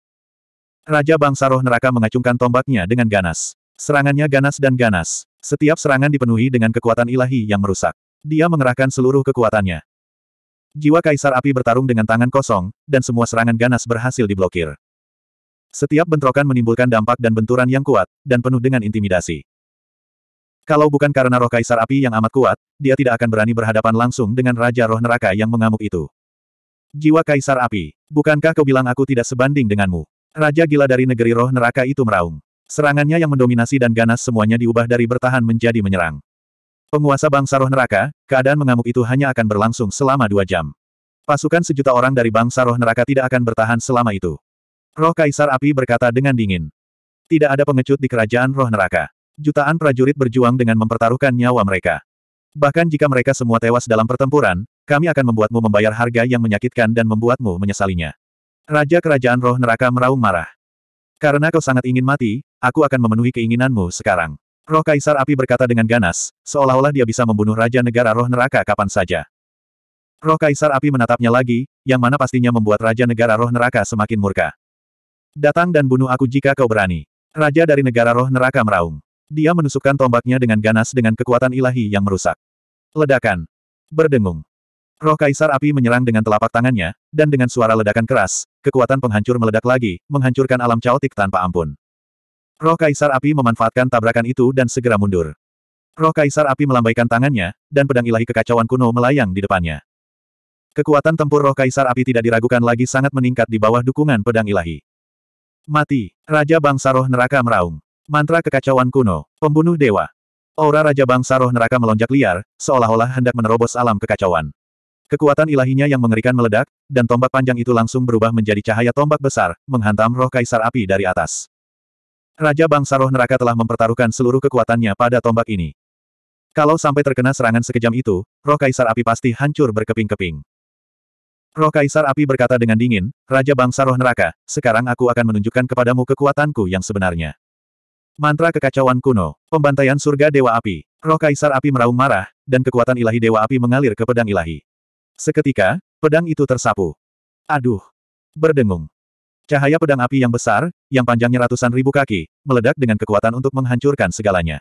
Raja Bangsa Roh Neraka mengacungkan tombaknya dengan ganas. Serangannya ganas dan ganas. Setiap serangan dipenuhi dengan kekuatan ilahi yang merusak. Dia mengerahkan seluruh kekuatannya. Jiwa Kaisar Api bertarung dengan tangan kosong, dan semua serangan ganas berhasil diblokir. Setiap bentrokan menimbulkan dampak dan benturan yang kuat, dan penuh dengan intimidasi. Kalau bukan karena roh Kaisar Api yang amat kuat, dia tidak akan berani berhadapan langsung dengan Raja Roh Neraka yang mengamuk itu. Jiwa Kaisar Api, bukankah kau bilang aku tidak sebanding denganmu? Raja gila dari negeri roh neraka itu meraung. Serangannya yang mendominasi dan ganas semuanya diubah dari bertahan menjadi menyerang. Penguasa bangsa roh neraka, keadaan mengamuk itu hanya akan berlangsung selama dua jam. Pasukan sejuta orang dari bangsa roh neraka tidak akan bertahan selama itu. Roh Kaisar Api berkata dengan dingin. Tidak ada pengecut di kerajaan roh neraka. Jutaan prajurit berjuang dengan mempertaruhkan nyawa mereka. Bahkan jika mereka semua tewas dalam pertempuran, kami akan membuatmu membayar harga yang menyakitkan dan membuatmu menyesalinya. Raja Kerajaan Roh Neraka meraung marah. Karena kau sangat ingin mati, aku akan memenuhi keinginanmu sekarang. Roh Kaisar Api berkata dengan ganas, seolah-olah dia bisa membunuh Raja Negara Roh Neraka kapan saja. Roh Kaisar Api menatapnya lagi, yang mana pastinya membuat Raja Negara Roh Neraka semakin murka. Datang dan bunuh aku jika kau berani. Raja dari Negara Roh Neraka meraung. Dia menusukkan tombaknya dengan ganas dengan kekuatan ilahi yang merusak. Ledakan. Berdengung. Roh Kaisar Api menyerang dengan telapak tangannya, dan dengan suara ledakan keras, kekuatan penghancur meledak lagi, menghancurkan alam caotik tanpa ampun. Roh Kaisar Api memanfaatkan tabrakan itu dan segera mundur. Roh Kaisar Api melambaikan tangannya, dan pedang ilahi kekacauan kuno melayang di depannya. Kekuatan tempur Roh Kaisar Api tidak diragukan lagi sangat meningkat di bawah dukungan pedang ilahi. Mati, Raja Bangsa Roh Neraka meraung. Mantra kekacauan kuno, pembunuh dewa. Aura Raja Bangsa Roh Neraka melonjak liar, seolah-olah hendak menerobos alam kekacauan. Kekuatan ilahinya yang mengerikan meledak, dan tombak panjang itu langsung berubah menjadi cahaya tombak besar, menghantam roh kaisar api dari atas. Raja bangsa roh neraka telah mempertaruhkan seluruh kekuatannya pada tombak ini. Kalau sampai terkena serangan sekejam itu, roh kaisar api pasti hancur berkeping-keping. Roh kaisar api berkata dengan dingin, Raja bangsa roh neraka, sekarang aku akan menunjukkan kepadamu kekuatanku yang sebenarnya. Mantra kekacauan kuno, pembantaian surga dewa api, roh kaisar api meraung marah, dan kekuatan ilahi dewa api mengalir ke pedang ilahi. Seketika, pedang itu tersapu. Aduh! Berdengung. Cahaya pedang api yang besar, yang panjangnya ratusan ribu kaki, meledak dengan kekuatan untuk menghancurkan segalanya.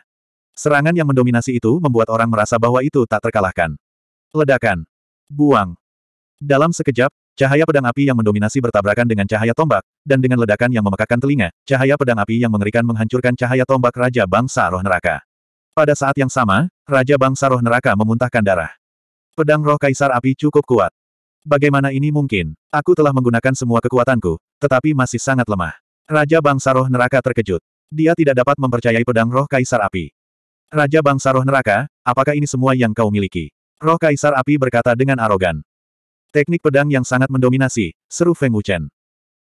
Serangan yang mendominasi itu membuat orang merasa bahwa itu tak terkalahkan. Ledakan. Buang. Dalam sekejap, cahaya pedang api yang mendominasi bertabrakan dengan cahaya tombak, dan dengan ledakan yang memekakkan telinga, cahaya pedang api yang mengerikan menghancurkan cahaya tombak Raja Bangsa Roh Neraka. Pada saat yang sama, Raja Bangsa Roh Neraka memuntahkan darah. Pedang roh Kaisar Api cukup kuat. Bagaimana ini mungkin? Aku telah menggunakan semua kekuatanku, tetapi masih sangat lemah. Raja Bangsa Roh Neraka terkejut. Dia tidak dapat mempercayai pedang roh Kaisar Api. Raja Bangsa Roh Neraka, apakah ini semua yang kau miliki? Roh Kaisar Api berkata dengan arogan. Teknik pedang yang sangat mendominasi, seru Feng Wuchen.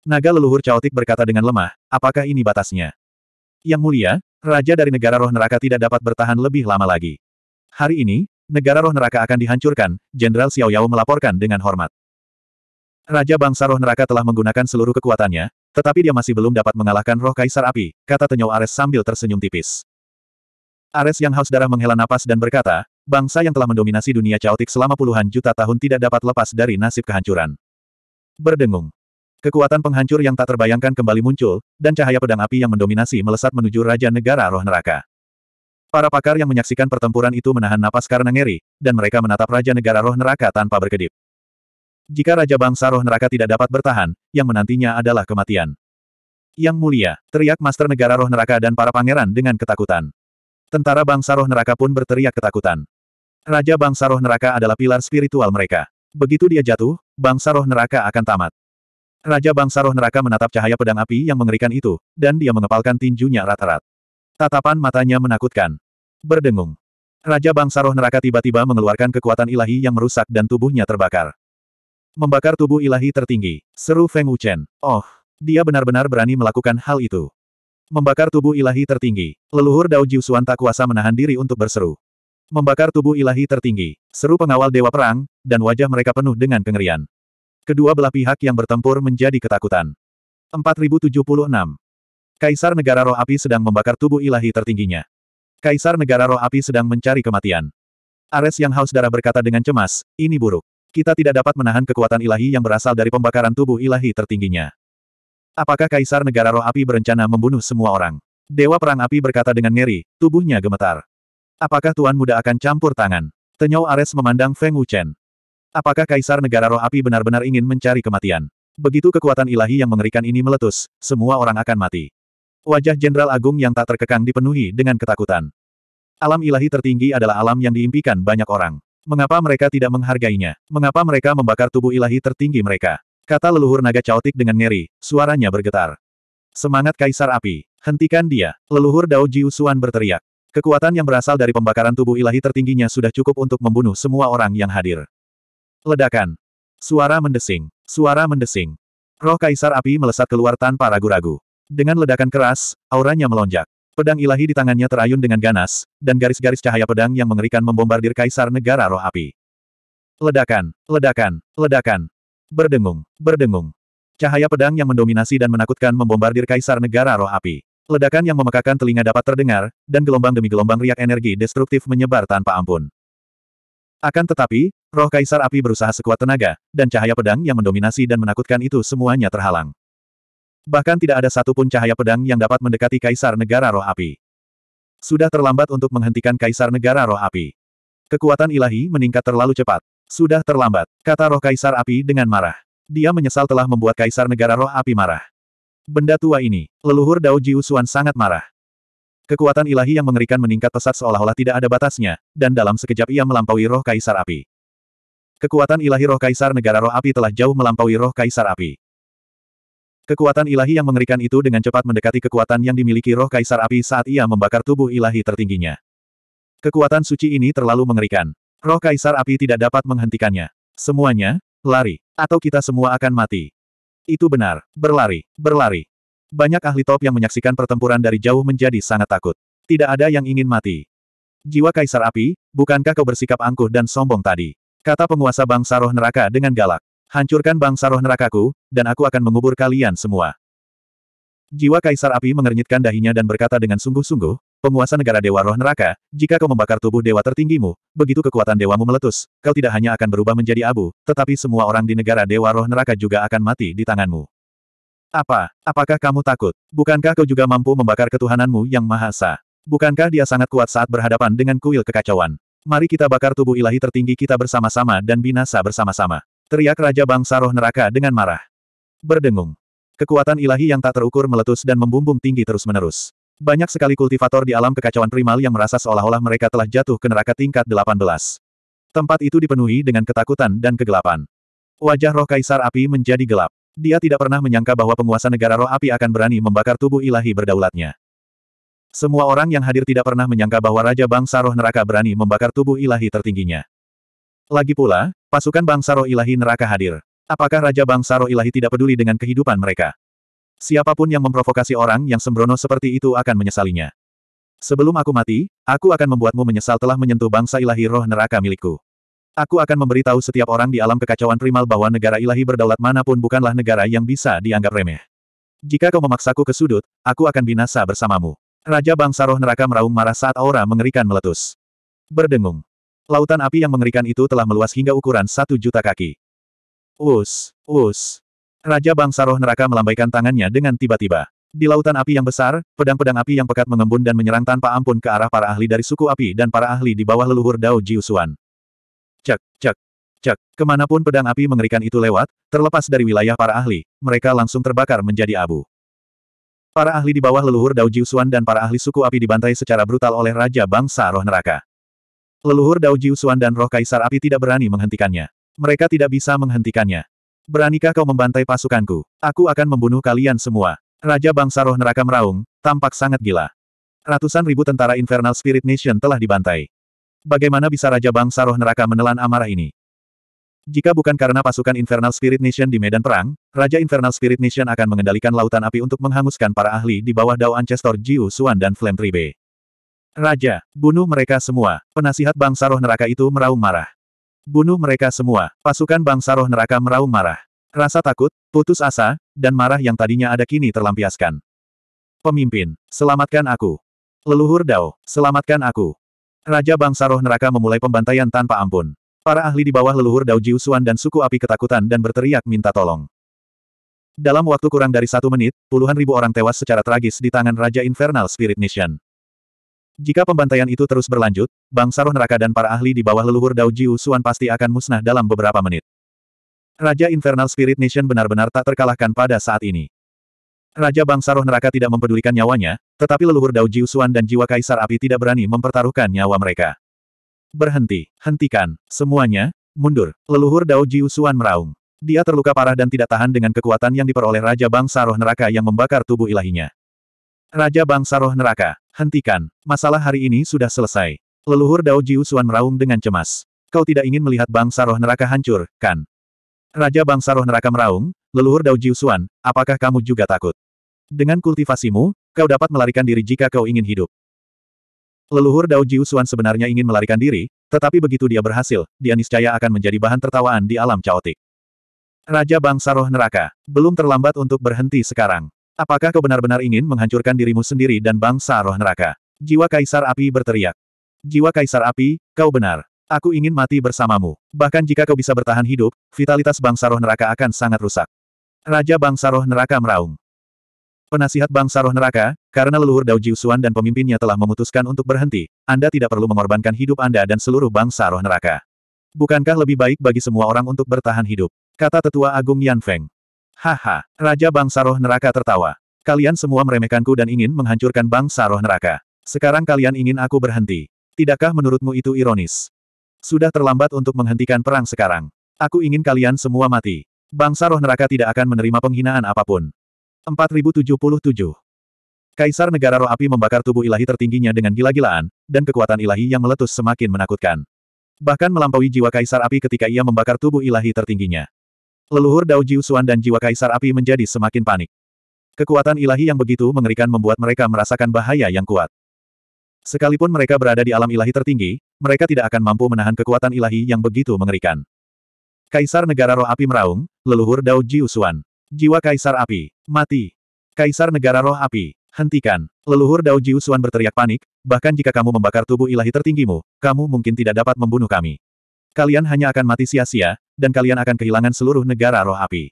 Naga leluhur caotik berkata dengan lemah, apakah ini batasnya? Yang mulia, Raja dari negara roh neraka tidak dapat bertahan lebih lama lagi. Hari ini, negara roh neraka akan dihancurkan, Jenderal Xiao Yao melaporkan dengan hormat. Raja bangsa roh neraka telah menggunakan seluruh kekuatannya, tetapi dia masih belum dapat mengalahkan roh kaisar api, kata Tenyo Ares sambil tersenyum tipis. Ares yang haus darah menghela napas dan berkata, bangsa yang telah mendominasi dunia caotik selama puluhan juta tahun tidak dapat lepas dari nasib kehancuran. Berdengung. Kekuatan penghancur yang tak terbayangkan kembali muncul, dan cahaya pedang api yang mendominasi melesat menuju Raja Negara Roh Neraka. Para pakar yang menyaksikan pertempuran itu menahan napas karena ngeri, dan mereka menatap Raja Negara Roh Neraka tanpa berkedip. Jika Raja Bangsa Roh Neraka tidak dapat bertahan, yang menantinya adalah kematian. Yang mulia, teriak Master Negara Roh Neraka dan para pangeran dengan ketakutan. Tentara Bangsa Roh Neraka pun berteriak ketakutan. Raja Bangsa Roh Neraka adalah pilar spiritual mereka. Begitu dia jatuh, Bangsa Roh Neraka akan tamat. Raja Bangsa Roh Neraka menatap cahaya pedang api yang mengerikan itu, dan dia mengepalkan tinjunya rata-rata. Tatapan matanya menakutkan. Berdengung. Raja Bangsa Roh Neraka tiba-tiba mengeluarkan kekuatan ilahi yang merusak dan tubuhnya terbakar. Membakar tubuh ilahi tertinggi. Seru Feng Wuchen. Oh, dia benar-benar berani melakukan hal itu. Membakar tubuh ilahi tertinggi. Leluhur Dao Jiusuan tak kuasa menahan diri untuk berseru. Membakar tubuh ilahi tertinggi. Seru pengawal Dewa Perang, dan wajah mereka penuh dengan kengerian. Kedua belah pihak yang bertempur menjadi ketakutan. 4076. Kaisar Negara Roh Api sedang membakar tubuh ilahi tertingginya. Kaisar Negara Roh Api sedang mencari kematian. Ares yang haus darah berkata dengan cemas, ini buruk. Kita tidak dapat menahan kekuatan ilahi yang berasal dari pembakaran tubuh ilahi tertingginya. Apakah Kaisar Negara Roh Api berencana membunuh semua orang? Dewa Perang Api berkata dengan ngeri, tubuhnya gemetar. Apakah Tuan Muda akan campur tangan? Tenyau Ares memandang Feng Wuchen. Apakah Kaisar Negara Roh Api benar-benar ingin mencari kematian? Begitu kekuatan ilahi yang mengerikan ini meletus, semua orang akan mati. Wajah Jenderal Agung yang tak terkekang dipenuhi dengan ketakutan. Alam ilahi tertinggi adalah alam yang diimpikan banyak orang. Mengapa mereka tidak menghargainya? Mengapa mereka membakar tubuh ilahi tertinggi mereka? Kata leluhur naga caotik dengan ngeri, suaranya bergetar. Semangat Kaisar Api, hentikan dia, leluhur Dao Jiusuan berteriak. Kekuatan yang berasal dari pembakaran tubuh ilahi tertingginya sudah cukup untuk membunuh semua orang yang hadir. Ledakan. Suara mendesing, suara mendesing. Roh Kaisar Api melesat keluar tanpa ragu-ragu. Dengan ledakan keras, auranya melonjak. Pedang ilahi di tangannya terayun dengan ganas, dan garis-garis cahaya pedang yang mengerikan membombardir kaisar negara roh api. Ledakan, ledakan, ledakan. Berdengung, berdengung. Cahaya pedang yang mendominasi dan menakutkan membombardir kaisar negara roh api. Ledakan yang memekakan telinga dapat terdengar, dan gelombang demi gelombang riak energi destruktif menyebar tanpa ampun. Akan tetapi, roh kaisar api berusaha sekuat tenaga, dan cahaya pedang yang mendominasi dan menakutkan itu semuanya terhalang. Bahkan tidak ada satupun cahaya pedang yang dapat mendekati Kaisar Negara Roh Api. Sudah terlambat untuk menghentikan Kaisar Negara Roh Api. Kekuatan ilahi meningkat terlalu cepat. Sudah terlambat, kata Roh Kaisar Api dengan marah. Dia menyesal telah membuat Kaisar Negara Roh Api marah. Benda tua ini, leluhur Dao Jiu Xuan sangat marah. Kekuatan ilahi yang mengerikan meningkat pesat seolah-olah tidak ada batasnya, dan dalam sekejap ia melampaui roh kaisar api. Kekuatan ilahi roh kaisar negara roh api telah jauh melampaui roh kaisar api. Kekuatan ilahi yang mengerikan itu dengan cepat mendekati kekuatan yang dimiliki roh kaisar api saat ia membakar tubuh ilahi tertingginya. Kekuatan suci ini terlalu mengerikan. Roh kaisar api tidak dapat menghentikannya. Semuanya, lari. Atau kita semua akan mati. Itu benar, berlari, berlari. Banyak ahli top yang menyaksikan pertempuran dari jauh menjadi sangat takut. Tidak ada yang ingin mati. Jiwa kaisar api, bukankah kau bersikap angkuh dan sombong tadi? Kata penguasa bangsa roh neraka dengan galak. Hancurkan bangsa roh nerakaku, dan aku akan mengubur kalian semua. Jiwa Kaisar Api mengernyitkan dahinya dan berkata dengan sungguh-sungguh, penguasa negara Dewa Roh Neraka, jika kau membakar tubuh Dewa tertinggimu, begitu kekuatan Dewamu meletus, kau tidak hanya akan berubah menjadi abu, tetapi semua orang di negara Dewa Roh Neraka juga akan mati di tanganmu. Apa? Apakah kamu takut? Bukankah kau juga mampu membakar ketuhananmu yang maha esa? Bukankah dia sangat kuat saat berhadapan dengan kuil kekacauan? Mari kita bakar tubuh ilahi tertinggi kita bersama-sama dan binasa bersama-sama. Teriak Raja Bangsa Roh Neraka dengan marah. Berdengung. Kekuatan ilahi yang tak terukur meletus dan membumbung tinggi terus-menerus. Banyak sekali kultivator di alam kekacauan primal yang merasa seolah-olah mereka telah jatuh ke neraka tingkat 18. Tempat itu dipenuhi dengan ketakutan dan kegelapan. Wajah roh kaisar api menjadi gelap. Dia tidak pernah menyangka bahwa penguasa negara roh api akan berani membakar tubuh ilahi berdaulatnya. Semua orang yang hadir tidak pernah menyangka bahwa Raja Bangsa Roh Neraka berani membakar tubuh ilahi tertingginya. Lagi pula, pasukan bangsa roh ilahi neraka hadir. Apakah Raja Bangsa Roh Ilahi tidak peduli dengan kehidupan mereka? Siapapun yang memprovokasi orang yang sembrono seperti itu akan menyesalinya. Sebelum aku mati, aku akan membuatmu menyesal telah menyentuh bangsa ilahi roh neraka milikku. Aku akan memberitahu setiap orang di alam kekacauan primal bahwa negara ilahi berdaulat manapun bukanlah negara yang bisa dianggap remeh. Jika kau memaksaku ke sudut, aku akan binasa bersamamu. Raja Bangsa Roh Neraka meraung marah saat aura mengerikan meletus. Berdengung. Lautan api yang mengerikan itu telah meluas hingga ukuran satu juta kaki. Us, us. Raja bangsa roh neraka melambaikan tangannya dengan tiba-tiba. Di lautan api yang besar, pedang-pedang api yang pekat mengembun dan menyerang tanpa ampun ke arah para ahli dari suku api dan para ahli di bawah leluhur Dao Jiusuan. Cek, cek, cek, kemanapun pedang api mengerikan itu lewat, terlepas dari wilayah para ahli, mereka langsung terbakar menjadi abu. Para ahli di bawah leluhur Dao Jiusuan dan para ahli suku api dibantai secara brutal oleh Raja Bangsa Roh Neraka. Leluhur Dao Jiusuan dan roh Kaisar Api tidak berani menghentikannya. Mereka tidak bisa menghentikannya. Beranikah kau membantai pasukanku? Aku akan membunuh kalian semua. Raja bangsa roh neraka meraung, tampak sangat gila. Ratusan ribu tentara Infernal Spirit Nation telah dibantai. Bagaimana bisa Raja bangsa roh neraka menelan amarah ini? Jika bukan karena pasukan Infernal Spirit Nation di medan perang, Raja Infernal Spirit Nation akan mengendalikan lautan api untuk menghanguskan para ahli di bawah Dao Ancestor Jiu Suan dan Flame Tribe. Raja, bunuh mereka semua. Penasihat Bangsa Roh Neraka itu meraung marah. Bunuh mereka semua. Pasukan Bangsa Roh Neraka meraung marah. Rasa takut, putus asa, dan marah yang tadinya ada kini terlampiaskan. Pemimpin, selamatkan aku. Leluhur Dao, selamatkan aku. Raja Bangsa Roh Neraka memulai pembantaian tanpa ampun. Para ahli di bawah leluhur Dao Jiusuan dan suku api ketakutan dan berteriak minta tolong. Dalam waktu kurang dari satu menit, puluhan ribu orang tewas secara tragis di tangan Raja Infernal Spirit Nation. Jika pembantaian itu terus berlanjut, bangsa roh neraka dan para ahli di bawah leluhur Dao Jiu Suan pasti akan musnah dalam beberapa menit. Raja Infernal Spirit Nation benar-benar tak terkalahkan pada saat ini. Raja bangsa roh neraka tidak mempedulikan nyawanya, tetapi leluhur Dao Jiu Suan dan jiwa Kaisar Api tidak berani mempertaruhkan nyawa mereka. Berhenti, hentikan, semuanya, mundur. Leluhur Dao Jiu Suan meraung. Dia terluka parah dan tidak tahan dengan kekuatan yang diperoleh Raja Bangsa Roh Neraka yang membakar tubuh ilahinya. Raja Bangsa Roh Neraka, Hentikan. Masalah hari ini sudah selesai. Leluhur Dao Jiusuan meraung dengan cemas. Kau tidak ingin melihat bangsa roh neraka hancur, kan? Raja bangsa roh neraka meraung, leluhur Dao Jiusuan, apakah kamu juga takut? Dengan kultivasimu, kau dapat melarikan diri jika kau ingin hidup. Leluhur Dao Jiusuan sebenarnya ingin melarikan diri, tetapi begitu dia berhasil, dia niscaya akan menjadi bahan tertawaan di alam caotik. Raja bangsa roh neraka, belum terlambat untuk berhenti sekarang. Apakah kau benar-benar ingin menghancurkan dirimu sendiri dan bangsa roh neraka? Jiwa Kaisar Api berteriak. Jiwa Kaisar Api, kau benar. Aku ingin mati bersamamu. Bahkan jika kau bisa bertahan hidup, vitalitas bangsa roh neraka akan sangat rusak. Raja bangsa roh neraka meraung. Penasihat bangsa roh neraka, karena leluhur Dao Jiusuan dan pemimpinnya telah memutuskan untuk berhenti, Anda tidak perlu mengorbankan hidup Anda dan seluruh bangsa roh neraka. Bukankah lebih baik bagi semua orang untuk bertahan hidup? Kata Tetua Agung Yan Feng. Haha, Raja Bangsa Roh Neraka tertawa. Kalian semua meremehkanku dan ingin menghancurkan Bangsa Roh Neraka. Sekarang kalian ingin aku berhenti. Tidakkah menurutmu itu ironis? Sudah terlambat untuk menghentikan perang sekarang. Aku ingin kalian semua mati. Bangsa Roh Neraka tidak akan menerima penghinaan apapun. 4077 Kaisar Negara Roh Api membakar tubuh ilahi tertingginya dengan gila-gilaan, dan kekuatan ilahi yang meletus semakin menakutkan. Bahkan melampaui jiwa Kaisar Api ketika ia membakar tubuh ilahi tertingginya. Leluhur Dao Jiusuan dan jiwa Kaisar Api menjadi semakin panik. Kekuatan ilahi yang begitu mengerikan membuat mereka merasakan bahaya yang kuat. Sekalipun mereka berada di alam ilahi tertinggi, mereka tidak akan mampu menahan kekuatan ilahi yang begitu mengerikan. Kaisar Negara Roh Api meraung, leluhur Dao Jiusuan. Jiwa Kaisar Api, mati. Kaisar Negara Roh Api, hentikan. Leluhur Dao Jiusuan berteriak panik, bahkan jika kamu membakar tubuh ilahi tertinggimu, kamu mungkin tidak dapat membunuh kami. Kalian hanya akan mati sia-sia, dan kalian akan kehilangan seluruh negara roh api.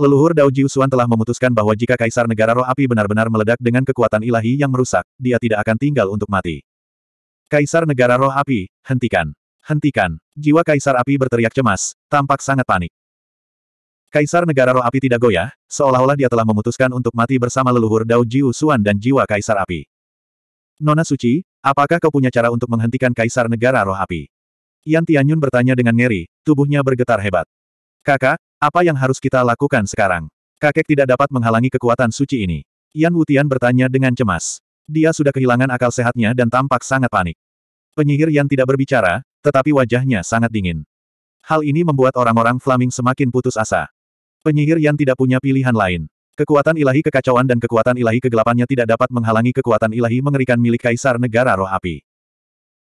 Leluhur Dao Jiusuan telah memutuskan bahwa jika Kaisar Negara Roh Api benar-benar meledak dengan kekuatan ilahi yang merusak, dia tidak akan tinggal untuk mati. Kaisar Negara Roh Api, hentikan. Hentikan. Jiwa Kaisar Api berteriak cemas, tampak sangat panik. Kaisar Negara Roh Api tidak goyah, seolah-olah dia telah memutuskan untuk mati bersama leluhur Dao Jiusuan dan jiwa Kaisar Api. Nona Suci, apakah kau punya cara untuk menghentikan Kaisar Negara Roh Api? Yan Tianyun bertanya dengan ngeri, tubuhnya bergetar hebat. Kakak, apa yang harus kita lakukan sekarang? Kakek tidak dapat menghalangi kekuatan suci ini. Yan Wutian bertanya dengan cemas. Dia sudah kehilangan akal sehatnya dan tampak sangat panik. Penyihir Yan tidak berbicara, tetapi wajahnya sangat dingin. Hal ini membuat orang-orang Flaming semakin putus asa. Penyihir Yan tidak punya pilihan lain. Kekuatan ilahi kekacauan dan kekuatan ilahi kegelapannya tidak dapat menghalangi kekuatan ilahi mengerikan milik Kaisar Negara Roh Api.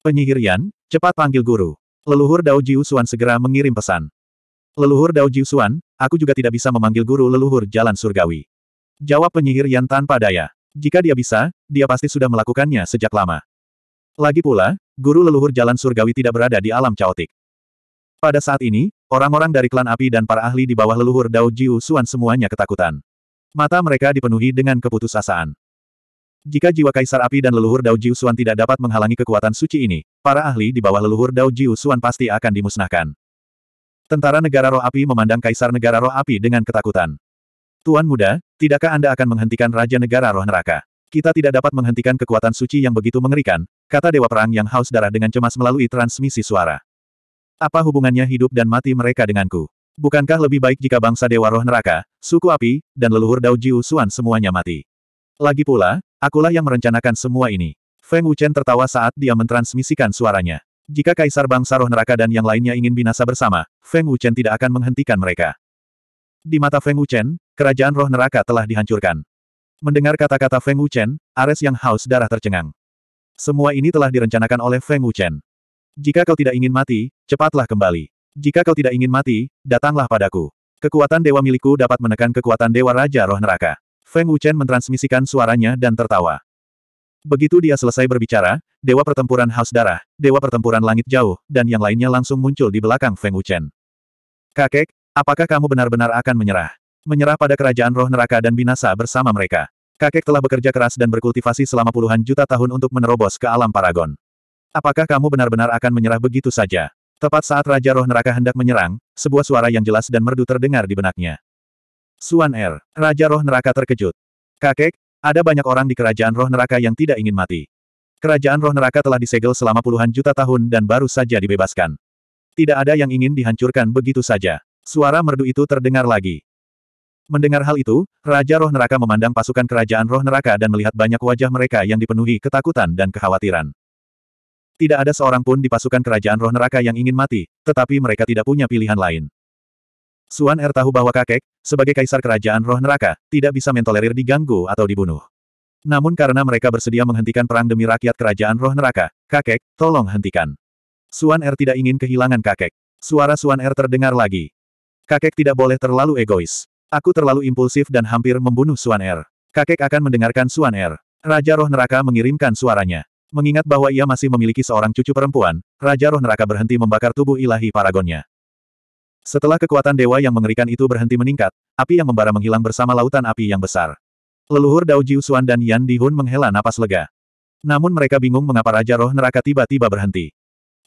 Penyihir Yan, cepat panggil guru. Leluhur Dao Jiusuan segera mengirim pesan. Leluhur Dao Jiusuan, aku juga tidak bisa memanggil guru leluhur jalan surgawi. Jawab penyihir Yan tanpa daya. Jika dia bisa, dia pasti sudah melakukannya sejak lama. Lagi pula, guru leluhur jalan surgawi tidak berada di alam caotik. Pada saat ini, orang-orang dari klan api dan para ahli di bawah leluhur Dao Jiusuan semuanya ketakutan. Mata mereka dipenuhi dengan keputusasaan. Jika jiwa Kaisar Api dan leluhur Dao Jiu tidak dapat menghalangi kekuatan suci ini, para ahli di bawah leluhur Dao Jiu pasti akan dimusnahkan. Tentara negara roh api memandang Kaisar negara roh api dengan ketakutan. Tuan muda, tidakkah Anda akan menghentikan Raja Negara Roh Neraka? Kita tidak dapat menghentikan kekuatan suci yang begitu mengerikan, kata Dewa Perang yang haus darah dengan cemas melalui transmisi suara. Apa hubungannya hidup dan mati mereka denganku? Bukankah lebih baik jika bangsa Dewa Roh Neraka, suku api, dan leluhur Dao Jiu Suan semuanya mati? Lagi pula, akulah yang merencanakan semua ini. Feng Wuchen tertawa saat dia mentransmisikan suaranya. Jika Kaisar Bangsa Roh Neraka dan yang lainnya ingin binasa bersama, Feng Wuchen tidak akan menghentikan mereka. Di mata Feng Wuchen, kerajaan roh neraka telah dihancurkan. Mendengar kata-kata Feng Wuchen, Ares yang haus darah tercengang. Semua ini telah direncanakan oleh Feng Wuchen. Jika kau tidak ingin mati, cepatlah kembali. Jika kau tidak ingin mati, datanglah padaku. Kekuatan dewa milikku dapat menekan kekuatan dewa raja roh neraka. Feng Wuchen mentransmisikan suaranya dan tertawa. Begitu dia selesai berbicara, Dewa Pertempuran Haus Darah, Dewa Pertempuran Langit Jauh, dan yang lainnya langsung muncul di belakang Feng Wuchen. Kakek, apakah kamu benar-benar akan menyerah? Menyerah pada kerajaan roh neraka dan binasa bersama mereka. Kakek telah bekerja keras dan berkultivasi selama puluhan juta tahun untuk menerobos ke alam paragon. Apakah kamu benar-benar akan menyerah begitu saja? Tepat saat Raja Roh Neraka hendak menyerang, sebuah suara yang jelas dan merdu terdengar di benaknya. Suan Er, Raja Roh Neraka terkejut. Kakek, ada banyak orang di kerajaan roh neraka yang tidak ingin mati. Kerajaan roh neraka telah disegel selama puluhan juta tahun dan baru saja dibebaskan. Tidak ada yang ingin dihancurkan begitu saja. Suara merdu itu terdengar lagi. Mendengar hal itu, Raja Roh Neraka memandang pasukan kerajaan roh neraka dan melihat banyak wajah mereka yang dipenuhi ketakutan dan kekhawatiran. Tidak ada seorang pun di pasukan kerajaan roh neraka yang ingin mati, tetapi mereka tidak punya pilihan lain. Suan Er tahu bahwa kakek, sebagai kaisar kerajaan roh neraka, tidak bisa mentolerir diganggu atau dibunuh. Namun karena mereka bersedia menghentikan perang demi rakyat kerajaan roh neraka, kakek, tolong hentikan. Suan Er tidak ingin kehilangan kakek. Suara Suan Er terdengar lagi. Kakek tidak boleh terlalu egois. Aku terlalu impulsif dan hampir membunuh Suan Er. Kakek akan mendengarkan Suan Er. Raja Roh Neraka mengirimkan suaranya. Mengingat bahwa ia masih memiliki seorang cucu perempuan, Raja Roh Neraka berhenti membakar tubuh ilahi paragonnya. Setelah kekuatan dewa yang mengerikan itu berhenti meningkat, api yang membara menghilang bersama lautan api yang besar. Leluhur Dao Jiusuan dan Yan Di Hun menghela napas lega. Namun mereka bingung mengapa Raja Roh Neraka tiba-tiba berhenti.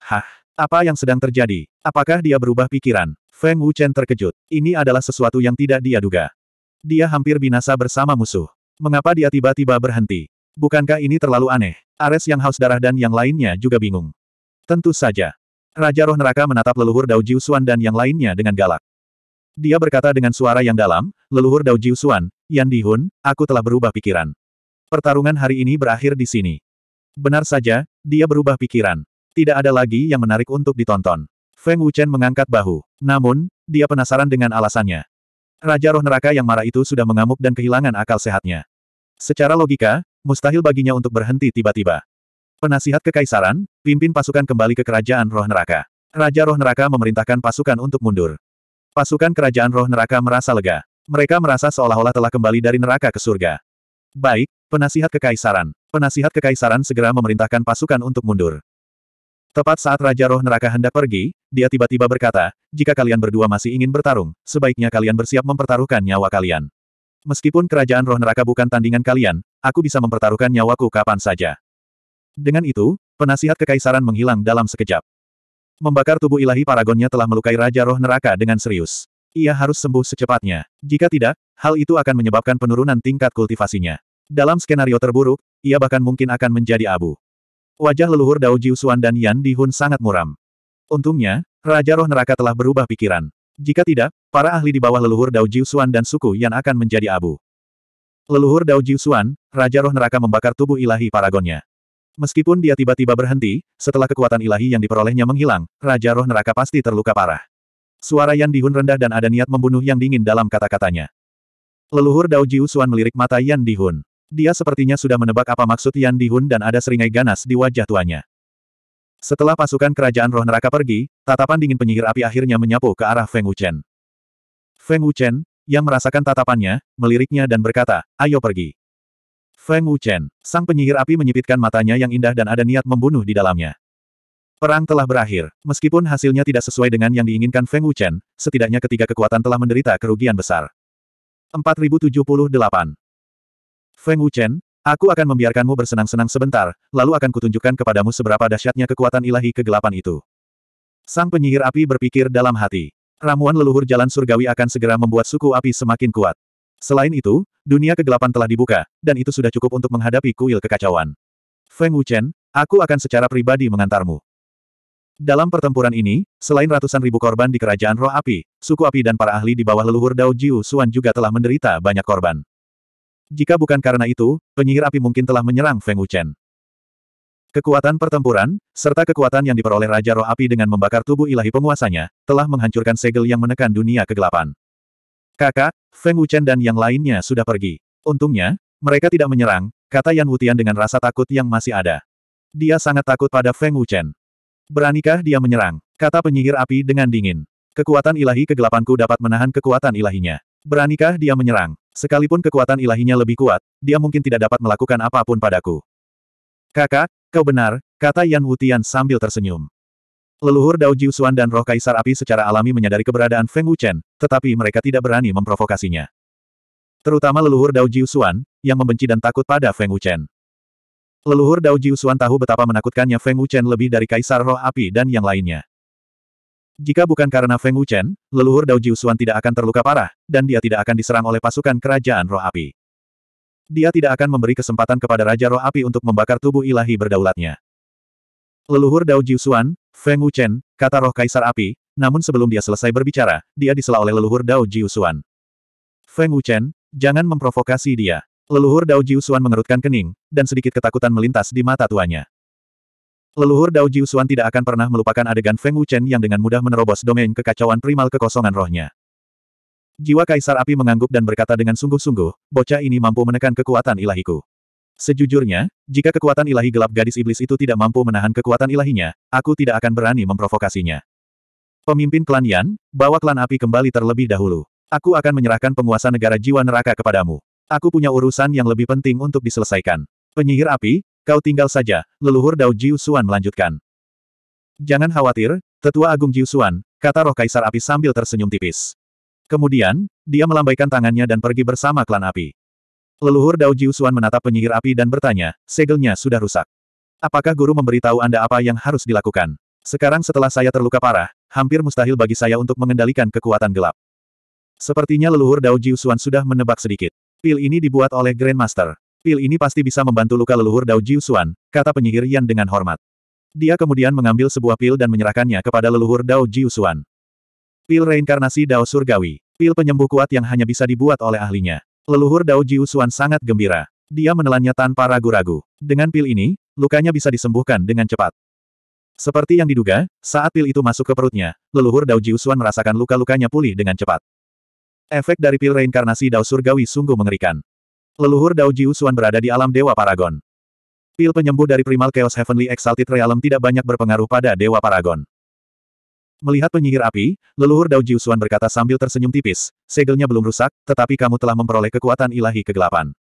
Hah, apa yang sedang terjadi? Apakah dia berubah pikiran? Feng Wuchen terkejut. Ini adalah sesuatu yang tidak dia duga. Dia hampir binasa bersama musuh. Mengapa dia tiba-tiba berhenti? Bukankah ini terlalu aneh? Ares yang haus darah dan yang lainnya juga bingung. Tentu saja, Raja Roh Neraka menatap leluhur Dao Jiusuan dan yang lainnya dengan galak. Dia berkata dengan suara yang dalam, leluhur Dao Jiusuan, Yan Dihun, aku telah berubah pikiran. Pertarungan hari ini berakhir di sini. Benar saja, dia berubah pikiran. Tidak ada lagi yang menarik untuk ditonton. Feng Wuchen mengangkat bahu. Namun, dia penasaran dengan alasannya. Raja roh neraka yang marah itu sudah mengamuk dan kehilangan akal sehatnya. Secara logika, mustahil baginya untuk berhenti tiba-tiba. Penasihat Kekaisaran, pimpin pasukan kembali ke Kerajaan Roh Neraka. Raja Roh Neraka memerintahkan pasukan untuk mundur. Pasukan Kerajaan Roh Neraka merasa lega. Mereka merasa seolah-olah telah kembali dari neraka ke surga. Baik, Penasihat Kekaisaran. Penasihat Kekaisaran segera memerintahkan pasukan untuk mundur. Tepat saat Raja Roh Neraka hendak pergi, dia tiba-tiba berkata, jika kalian berdua masih ingin bertarung, sebaiknya kalian bersiap mempertaruhkan nyawa kalian. Meskipun kerajaan Roh Neraka bukan tandingan kalian, aku bisa mempertaruhkan nyawaku kapan saja. Dengan itu, penasihat kekaisaran menghilang dalam sekejap. Membakar tubuh ilahi paragonnya telah melukai Raja Roh Neraka dengan serius. Ia harus sembuh secepatnya. Jika tidak, hal itu akan menyebabkan penurunan tingkat kultivasinya. Dalam skenario terburuk, ia bahkan mungkin akan menjadi abu. Wajah leluhur Dao Jiusuan dan Yan Dihun sangat muram. Untungnya, Raja Roh Neraka telah berubah pikiran. Jika tidak, para ahli di bawah leluhur Dao Jiusuan dan suku Yan akan menjadi abu. Leluhur Dao Jiusuan, Raja Roh Neraka membakar tubuh ilahi paragonnya. Meskipun dia tiba-tiba berhenti, setelah kekuatan ilahi yang diperolehnya menghilang, Raja Roh Neraka pasti terluka parah. Suara Yan Dihun rendah dan ada niat membunuh yang dingin dalam kata-katanya. Leluhur Dao Jiusuan melirik mata Yan Dihun. Dia sepertinya sudah menebak apa maksud Yan Dihun dan ada seringai ganas di wajah tuanya. Setelah pasukan kerajaan roh neraka pergi, tatapan dingin penyihir api akhirnya menyapu ke arah Feng Wuchen. Feng Wuchen, yang merasakan tatapannya, meliriknya dan berkata, ayo pergi. Feng Wuchen, sang penyihir api menyipitkan matanya yang indah dan ada niat membunuh di dalamnya. Perang telah berakhir, meskipun hasilnya tidak sesuai dengan yang diinginkan Feng Wuchen, setidaknya ketiga kekuatan telah menderita kerugian besar. 4078 Feng Wuchen, aku akan membiarkanmu bersenang-senang sebentar, lalu akan kutunjukkan kepadamu seberapa dahsyatnya kekuatan ilahi kegelapan itu. Sang penyihir api berpikir dalam hati. Ramuan leluhur jalan surgawi akan segera membuat suku api semakin kuat. Selain itu, dunia kegelapan telah dibuka, dan itu sudah cukup untuk menghadapi kuil kekacauan. Feng Wuchen, aku akan secara pribadi mengantarmu. Dalam pertempuran ini, selain ratusan ribu korban di Kerajaan Roh Api, suku api dan para ahli di bawah leluhur Dao Jiu Suan juga telah menderita banyak korban. Jika bukan karena itu, penyihir api mungkin telah menyerang Feng Wuchen. Kekuatan pertempuran, serta kekuatan yang diperoleh Raja Roh Api dengan membakar tubuh ilahi penguasanya, telah menghancurkan segel yang menekan dunia kegelapan. Kakak, Feng Wuchen dan yang lainnya sudah pergi. Untungnya, mereka tidak menyerang, kata Yan Wutian dengan rasa takut yang masih ada. Dia sangat takut pada Feng Wuchen. Beranikah dia menyerang? Kata penyihir api dengan dingin. Kekuatan ilahi kegelapanku dapat menahan kekuatan ilahinya. Beranikah dia menyerang? Sekalipun kekuatan ilahinya lebih kuat, dia mungkin tidak dapat melakukan apapun padaku. Kakak, kau benar, kata Yan Wutian sambil tersenyum. Leluhur Dao Jiusuan dan roh kaisar api secara alami menyadari keberadaan Feng Wuchen, tetapi mereka tidak berani memprovokasinya. Terutama leluhur Dao Jiusuan, yang membenci dan takut pada Feng Wuchen. Leluhur Dao Jiusuan tahu betapa menakutkannya Feng Wuchen lebih dari kaisar roh api dan yang lainnya. Jika bukan karena Feng Wuchen, leluhur Dao Jiusuan tidak akan terluka parah, dan dia tidak akan diserang oleh pasukan kerajaan roh api. Dia tidak akan memberi kesempatan kepada Raja Roh Api untuk membakar tubuh ilahi berdaulatnya. Leluhur Dao Jiusuan, Feng Wuchen, kata roh Kaisar Api, namun sebelum dia selesai berbicara, dia disela oleh leluhur Dao Jiusuan. Feng Wuchen, jangan memprovokasi dia. Leluhur Dao Jiusuan mengerutkan kening, dan sedikit ketakutan melintas di mata tuanya. Leluhur Dao Jiusuan tidak akan pernah melupakan adegan Feng Wuchen yang dengan mudah menerobos domain kekacauan primal kekosongan rohnya. Jiwa Kaisar Api mengangguk dan berkata dengan sungguh-sungguh, bocah ini mampu menekan kekuatan ilahiku. Sejujurnya, jika kekuatan ilahi gelap gadis iblis itu tidak mampu menahan kekuatan ilahinya, aku tidak akan berani memprovokasinya. Pemimpin klan Yan, bawa klan api kembali terlebih dahulu. Aku akan menyerahkan penguasa negara jiwa neraka kepadamu. Aku punya urusan yang lebih penting untuk diselesaikan. Penyihir api, kau tinggal saja, leluhur Dao Jiu Xuan melanjutkan. Jangan khawatir, tetua agung Jiu Xuan, kata roh kaisar api sambil tersenyum tipis. Kemudian, dia melambaikan tangannya dan pergi bersama klan api. Leluhur Dao Jiusuan menatap penyihir api dan bertanya, segelnya sudah rusak. Apakah guru memberitahu Anda apa yang harus dilakukan? Sekarang setelah saya terluka parah, hampir mustahil bagi saya untuk mengendalikan kekuatan gelap. Sepertinya leluhur Dao Jiusuan sudah menebak sedikit. Pil ini dibuat oleh Grandmaster. Pil ini pasti bisa membantu luka leluhur Dao Jiusuan, kata penyihir Yan dengan hormat. Dia kemudian mengambil sebuah pil dan menyerahkannya kepada leluhur Dao Jiusuan. Pil reinkarnasi Dao Surgawi. Pil penyembuh kuat yang hanya bisa dibuat oleh ahlinya. Leluhur Dao Jiusuan sangat gembira. Dia menelannya tanpa ragu-ragu. Dengan pil ini, lukanya bisa disembuhkan dengan cepat. Seperti yang diduga, saat pil itu masuk ke perutnya, leluhur Dao Jiusuan merasakan luka-lukanya pulih dengan cepat. Efek dari pil reinkarnasi Dao Surgawi sungguh mengerikan. Leluhur Dao Jiusuan berada di alam Dewa Paragon. Pil penyembuh dari Primal Chaos Heavenly Exalted Realm tidak banyak berpengaruh pada Dewa Paragon. Melihat penyihir api, leluhur Dao Jiusuan berkata sambil tersenyum tipis, segelnya belum rusak, tetapi kamu telah memperoleh kekuatan ilahi kegelapan.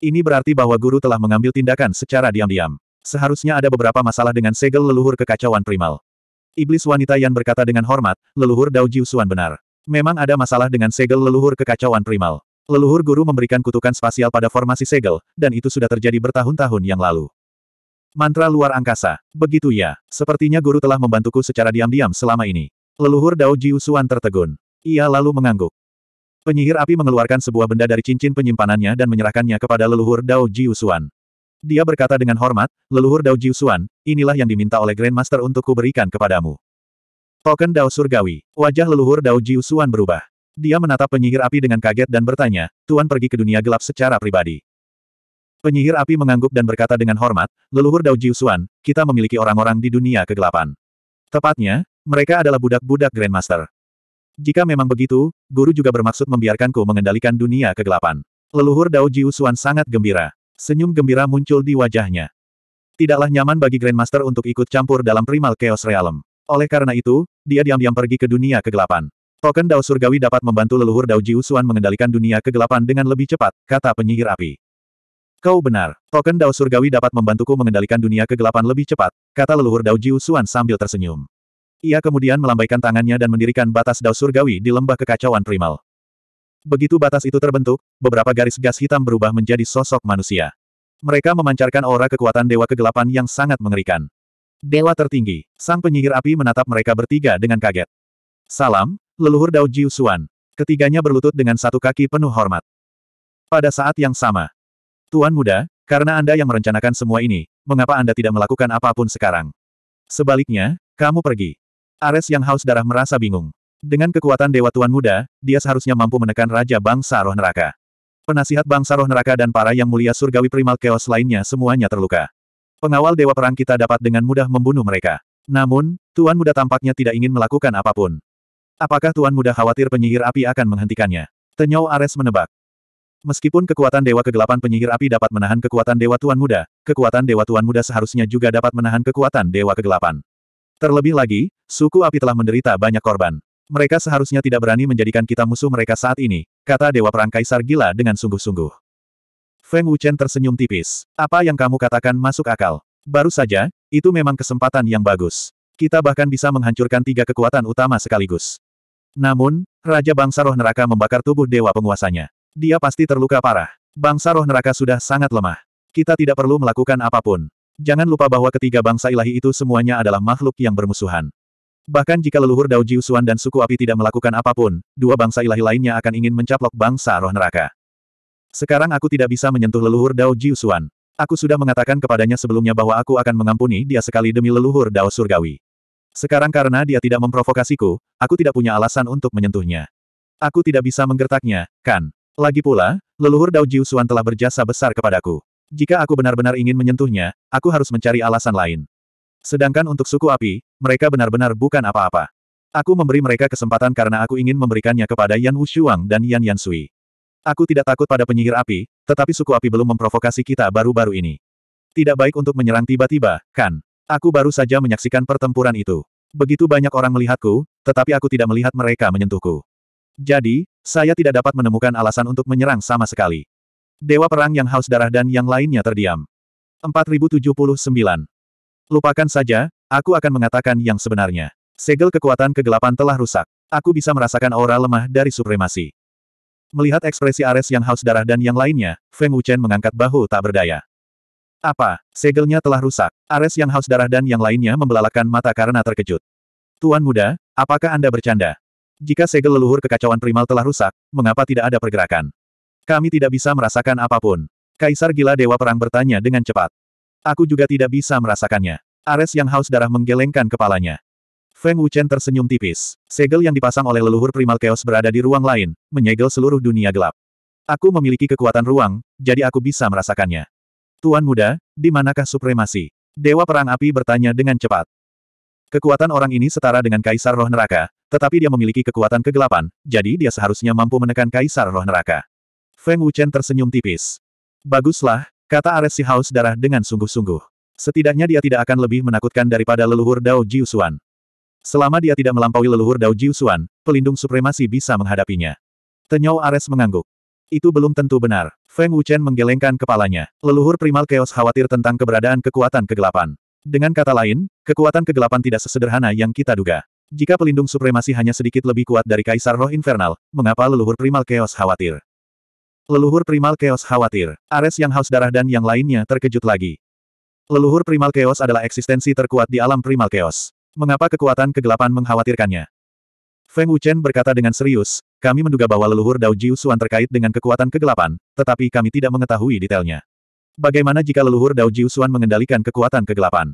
Ini berarti bahwa guru telah mengambil tindakan secara diam-diam. Seharusnya ada beberapa masalah dengan segel leluhur kekacauan primal. Iblis wanita yang berkata dengan hormat, leluhur Dao Jiusuan benar. Memang ada masalah dengan segel leluhur kekacauan primal. Leluhur guru memberikan kutukan spasial pada formasi segel, dan itu sudah terjadi bertahun-tahun yang lalu. Mantra luar angkasa. Begitu ya, sepertinya guru telah membantuku secara diam-diam selama ini. Leluhur Dao Jiusuan tertegun. Ia lalu mengangguk. Penyihir api mengeluarkan sebuah benda dari cincin penyimpanannya dan menyerahkannya kepada leluhur Dao Jiusuan. Dia berkata dengan hormat, leluhur Dao Jiusuan, inilah yang diminta oleh Grandmaster untuk kuberikan kepadamu. Token Dao Surgawi, wajah leluhur Dao Jiusuan berubah. Dia menatap penyihir api dengan kaget dan bertanya, Tuan pergi ke dunia gelap secara pribadi. Penyihir api mengangguk dan berkata dengan hormat, leluhur Dao Jiusuan, kita memiliki orang-orang di dunia kegelapan. Tepatnya, mereka adalah budak-budak Grandmaster. Jika memang begitu, guru juga bermaksud membiarkanku mengendalikan dunia kegelapan. Leluhur Dao Jiusuan sangat gembira. Senyum gembira muncul di wajahnya. Tidaklah nyaman bagi Grandmaster untuk ikut campur dalam primal Chaos Realm. Oleh karena itu, dia diam-diam pergi ke dunia kegelapan. Token Dao Surgawi dapat membantu leluhur Dao Jiusuan mengendalikan dunia kegelapan dengan lebih cepat, kata penyihir api. Kau benar, token Dao Surgawi dapat membantuku mengendalikan dunia kegelapan lebih cepat, kata leluhur Dao Jiu Xuan sambil tersenyum. Ia kemudian melambaikan tangannya dan mendirikan batas Dao Surgawi di lembah kekacauan primal. Begitu batas itu terbentuk, beberapa garis gas hitam berubah menjadi sosok manusia. Mereka memancarkan aura kekuatan Dewa Kegelapan yang sangat mengerikan. Dewa tertinggi, sang penyihir api menatap mereka bertiga dengan kaget. Salam, leluhur Dao Jiu Xuan. Ketiganya berlutut dengan satu kaki penuh hormat. Pada saat yang sama, Tuan muda, karena Anda yang merencanakan semua ini, mengapa Anda tidak melakukan apapun sekarang? Sebaliknya, kamu pergi. Ares yang haus darah merasa bingung. Dengan kekuatan Dewa Tuan Muda, dia seharusnya mampu menekan Raja Bangsa Roh Neraka. Penasihat Bangsa Roh Neraka dan para Yang Mulia Surgawi Primal Chaos lainnya semuanya terluka. Pengawal Dewa Perang kita dapat dengan mudah membunuh mereka. Namun, Tuan Muda tampaknya tidak ingin melakukan apapun. Apakah Tuan Muda khawatir penyihir api akan menghentikannya? Tenyau Ares menebak. Meskipun kekuatan Dewa Kegelapan Penyihir Api dapat menahan kekuatan Dewa Tuan Muda, kekuatan Dewa Tuan Muda seharusnya juga dapat menahan kekuatan Dewa Kegelapan. Terlebih lagi, suku api telah menderita banyak korban. Mereka seharusnya tidak berani menjadikan kita musuh mereka saat ini, kata Dewa Perang Kaisar Gila dengan sungguh-sungguh. Feng Wuchen tersenyum tipis. Apa yang kamu katakan masuk akal. Baru saja, itu memang kesempatan yang bagus. Kita bahkan bisa menghancurkan tiga kekuatan utama sekaligus. Namun, Raja Bangsa Roh Neraka membakar tubuh Dewa Penguasanya. Dia pasti terluka parah. Bangsa roh neraka sudah sangat lemah. Kita tidak perlu melakukan apapun. Jangan lupa bahwa ketiga bangsa ilahi itu semuanya adalah makhluk yang bermusuhan. Bahkan jika leluhur Dao Jiusuan dan suku api tidak melakukan apapun, dua bangsa ilahi lainnya akan ingin mencaplok bangsa roh neraka. Sekarang aku tidak bisa menyentuh leluhur Dao Jiusuan. Aku sudah mengatakan kepadanya sebelumnya bahwa aku akan mengampuni dia sekali demi leluhur Dao Surgawi. Sekarang karena dia tidak memprovokasiku, aku tidak punya alasan untuk menyentuhnya. Aku tidak bisa menggertaknya, kan? Lagi pula, leluhur Dao Jiusuan telah berjasa besar kepadaku. Jika aku benar-benar ingin menyentuhnya, aku harus mencari alasan lain. Sedangkan untuk suku api, mereka benar-benar bukan apa-apa. Aku memberi mereka kesempatan karena aku ingin memberikannya kepada Yan Wu Shuang dan Yan Yan Yansui. Aku tidak takut pada penyihir api, tetapi suku api belum memprovokasi kita baru-baru ini. Tidak baik untuk menyerang tiba-tiba, kan? Aku baru saja menyaksikan pertempuran itu. Begitu banyak orang melihatku, tetapi aku tidak melihat mereka menyentuhku. Jadi, saya tidak dapat menemukan alasan untuk menyerang sama sekali. Dewa perang yang haus darah dan yang lainnya terdiam. 4079. Lupakan saja, aku akan mengatakan yang sebenarnya. Segel kekuatan kegelapan telah rusak. Aku bisa merasakan aura lemah dari supremasi. Melihat ekspresi Ares yang haus darah dan yang lainnya, Feng Wuchen mengangkat bahu tak berdaya. Apa? Segelnya telah rusak. Ares yang haus darah dan yang lainnya membelalakan mata karena terkejut. Tuan muda, apakah Anda bercanda? Jika segel leluhur kekacauan primal telah rusak, mengapa tidak ada pergerakan? Kami tidak bisa merasakan apapun. Kaisar gila Dewa Perang bertanya dengan cepat. Aku juga tidak bisa merasakannya. Ares yang haus darah menggelengkan kepalanya. Feng Wuchen tersenyum tipis. Segel yang dipasang oleh leluhur primal chaos berada di ruang lain, menyegel seluruh dunia gelap. Aku memiliki kekuatan ruang, jadi aku bisa merasakannya. Tuan muda, di manakah supremasi? Dewa Perang Api bertanya dengan cepat. Kekuatan orang ini setara dengan Kaisar Roh Neraka, tetapi dia memiliki kekuatan kegelapan, jadi dia seharusnya mampu menekan Kaisar Roh Neraka. Feng Wuchen tersenyum tipis. Baguslah, kata Aresi Haus darah dengan sungguh-sungguh. Setidaknya dia tidak akan lebih menakutkan daripada leluhur Dao Jiusuan. Selama dia tidak melampaui leluhur Dao Jiusuan, pelindung supremasi bisa menghadapinya. Tenyau Ares mengangguk. Itu belum tentu benar. Feng Wuchen menggelengkan kepalanya. Leluhur primal chaos khawatir tentang keberadaan kekuatan kegelapan. Dengan kata lain, kekuatan kegelapan tidak sesederhana yang kita duga. Jika pelindung supremasi hanya sedikit lebih kuat dari Kaisar Roh Infernal, mengapa leluhur primal chaos khawatir? Leluhur primal chaos khawatir. Ares yang haus darah dan yang lainnya terkejut lagi. Leluhur primal chaos adalah eksistensi terkuat di alam primal chaos. Mengapa kekuatan kegelapan mengkhawatirkannya? Feng Wuchen berkata dengan serius, kami menduga bahwa leluhur Dao Jiu terkait dengan kekuatan kegelapan, tetapi kami tidak mengetahui detailnya. Bagaimana jika leluhur Dao Jiusuan mengendalikan kekuatan kegelapan?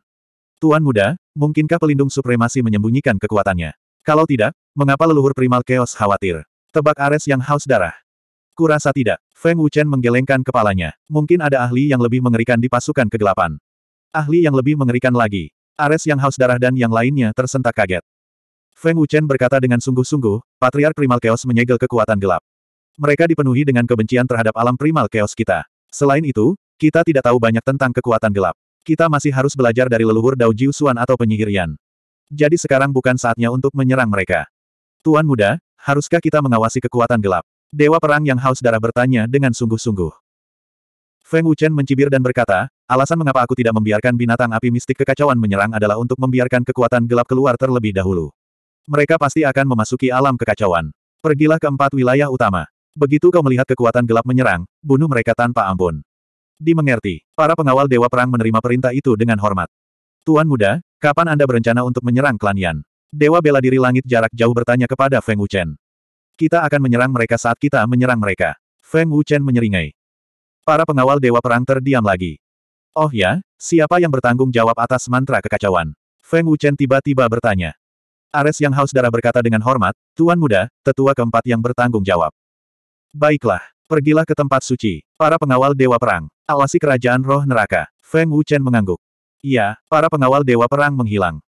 Tuan muda, mungkinkah pelindung supremasi menyembunyikan kekuatannya? Kalau tidak, mengapa leluhur primal chaos khawatir? Tebak Ares yang haus darah. Kurasa tidak, Feng Wuchen menggelengkan kepalanya. Mungkin ada ahli yang lebih mengerikan di pasukan kegelapan. Ahli yang lebih mengerikan lagi. Ares yang haus darah dan yang lainnya tersentak kaget. Feng Wuchen berkata dengan sungguh-sungguh, Patriark Primal Chaos menyegel kekuatan gelap. Mereka dipenuhi dengan kebencian terhadap alam Primal Chaos kita. Selain itu, kita tidak tahu banyak tentang kekuatan gelap. Kita masih harus belajar dari leluhur Dao Jiusuan atau penyihir Yan. Jadi sekarang bukan saatnya untuk menyerang mereka. Tuan muda, haruskah kita mengawasi kekuatan gelap? Dewa perang yang haus darah bertanya dengan sungguh-sungguh. Feng Wuchen mencibir dan berkata, alasan mengapa aku tidak membiarkan binatang api mistik kekacauan menyerang adalah untuk membiarkan kekuatan gelap keluar terlebih dahulu. Mereka pasti akan memasuki alam kekacauan. Pergilah ke empat wilayah utama. Begitu kau melihat kekuatan gelap menyerang, bunuh mereka tanpa ampun. Dimengerti. Para pengawal Dewa Perang menerima perintah itu dengan hormat. Tuan muda, kapan Anda berencana untuk menyerang klan Yan? Dewa bela diri langit jarak jauh bertanya kepada Feng Wuchen. Kita akan menyerang mereka saat kita menyerang mereka. Feng Wuchen menyeringai. Para pengawal Dewa Perang terdiam lagi. Oh ya, siapa yang bertanggung jawab atas mantra kekacauan? Feng Wuchen tiba-tiba bertanya. Ares Yang Haus Darah berkata dengan hormat, Tuan Muda, tetua keempat yang bertanggung jawab. Baiklah, Pergilah ke tempat suci. Para pengawal Dewa Perang. Awasi kerajaan roh neraka. Feng Wuchen mengangguk. Iya, para pengawal Dewa Perang menghilang.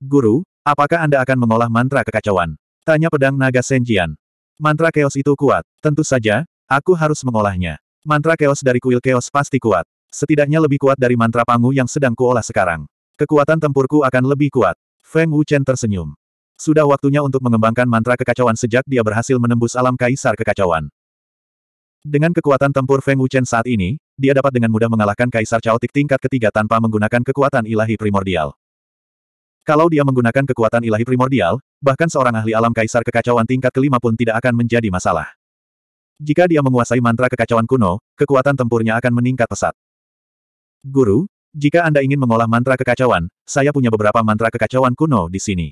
Guru, apakah Anda akan mengolah mantra kekacauan? Tanya pedang naga Senjian. Mantra keos itu kuat. Tentu saja, aku harus mengolahnya. Mantra keos dari kuil keos pasti kuat. Setidaknya lebih kuat dari mantra pangu yang sedang kuolah sekarang. Kekuatan tempurku akan lebih kuat. Feng Wuchen tersenyum. Sudah waktunya untuk mengembangkan mantra kekacauan sejak dia berhasil menembus alam kaisar kekacauan. Dengan kekuatan tempur Feng Wuchen saat ini, dia dapat dengan mudah mengalahkan Kaisar Chaotic tingkat ketiga tanpa menggunakan kekuatan ilahi primordial. Kalau dia menggunakan kekuatan ilahi primordial, bahkan seorang ahli alam Kaisar kekacauan tingkat kelima pun tidak akan menjadi masalah. Jika dia menguasai mantra kekacauan kuno, kekuatan tempurnya akan meningkat pesat. Guru, jika Anda ingin mengolah mantra kekacauan, saya punya beberapa mantra kekacauan kuno di sini.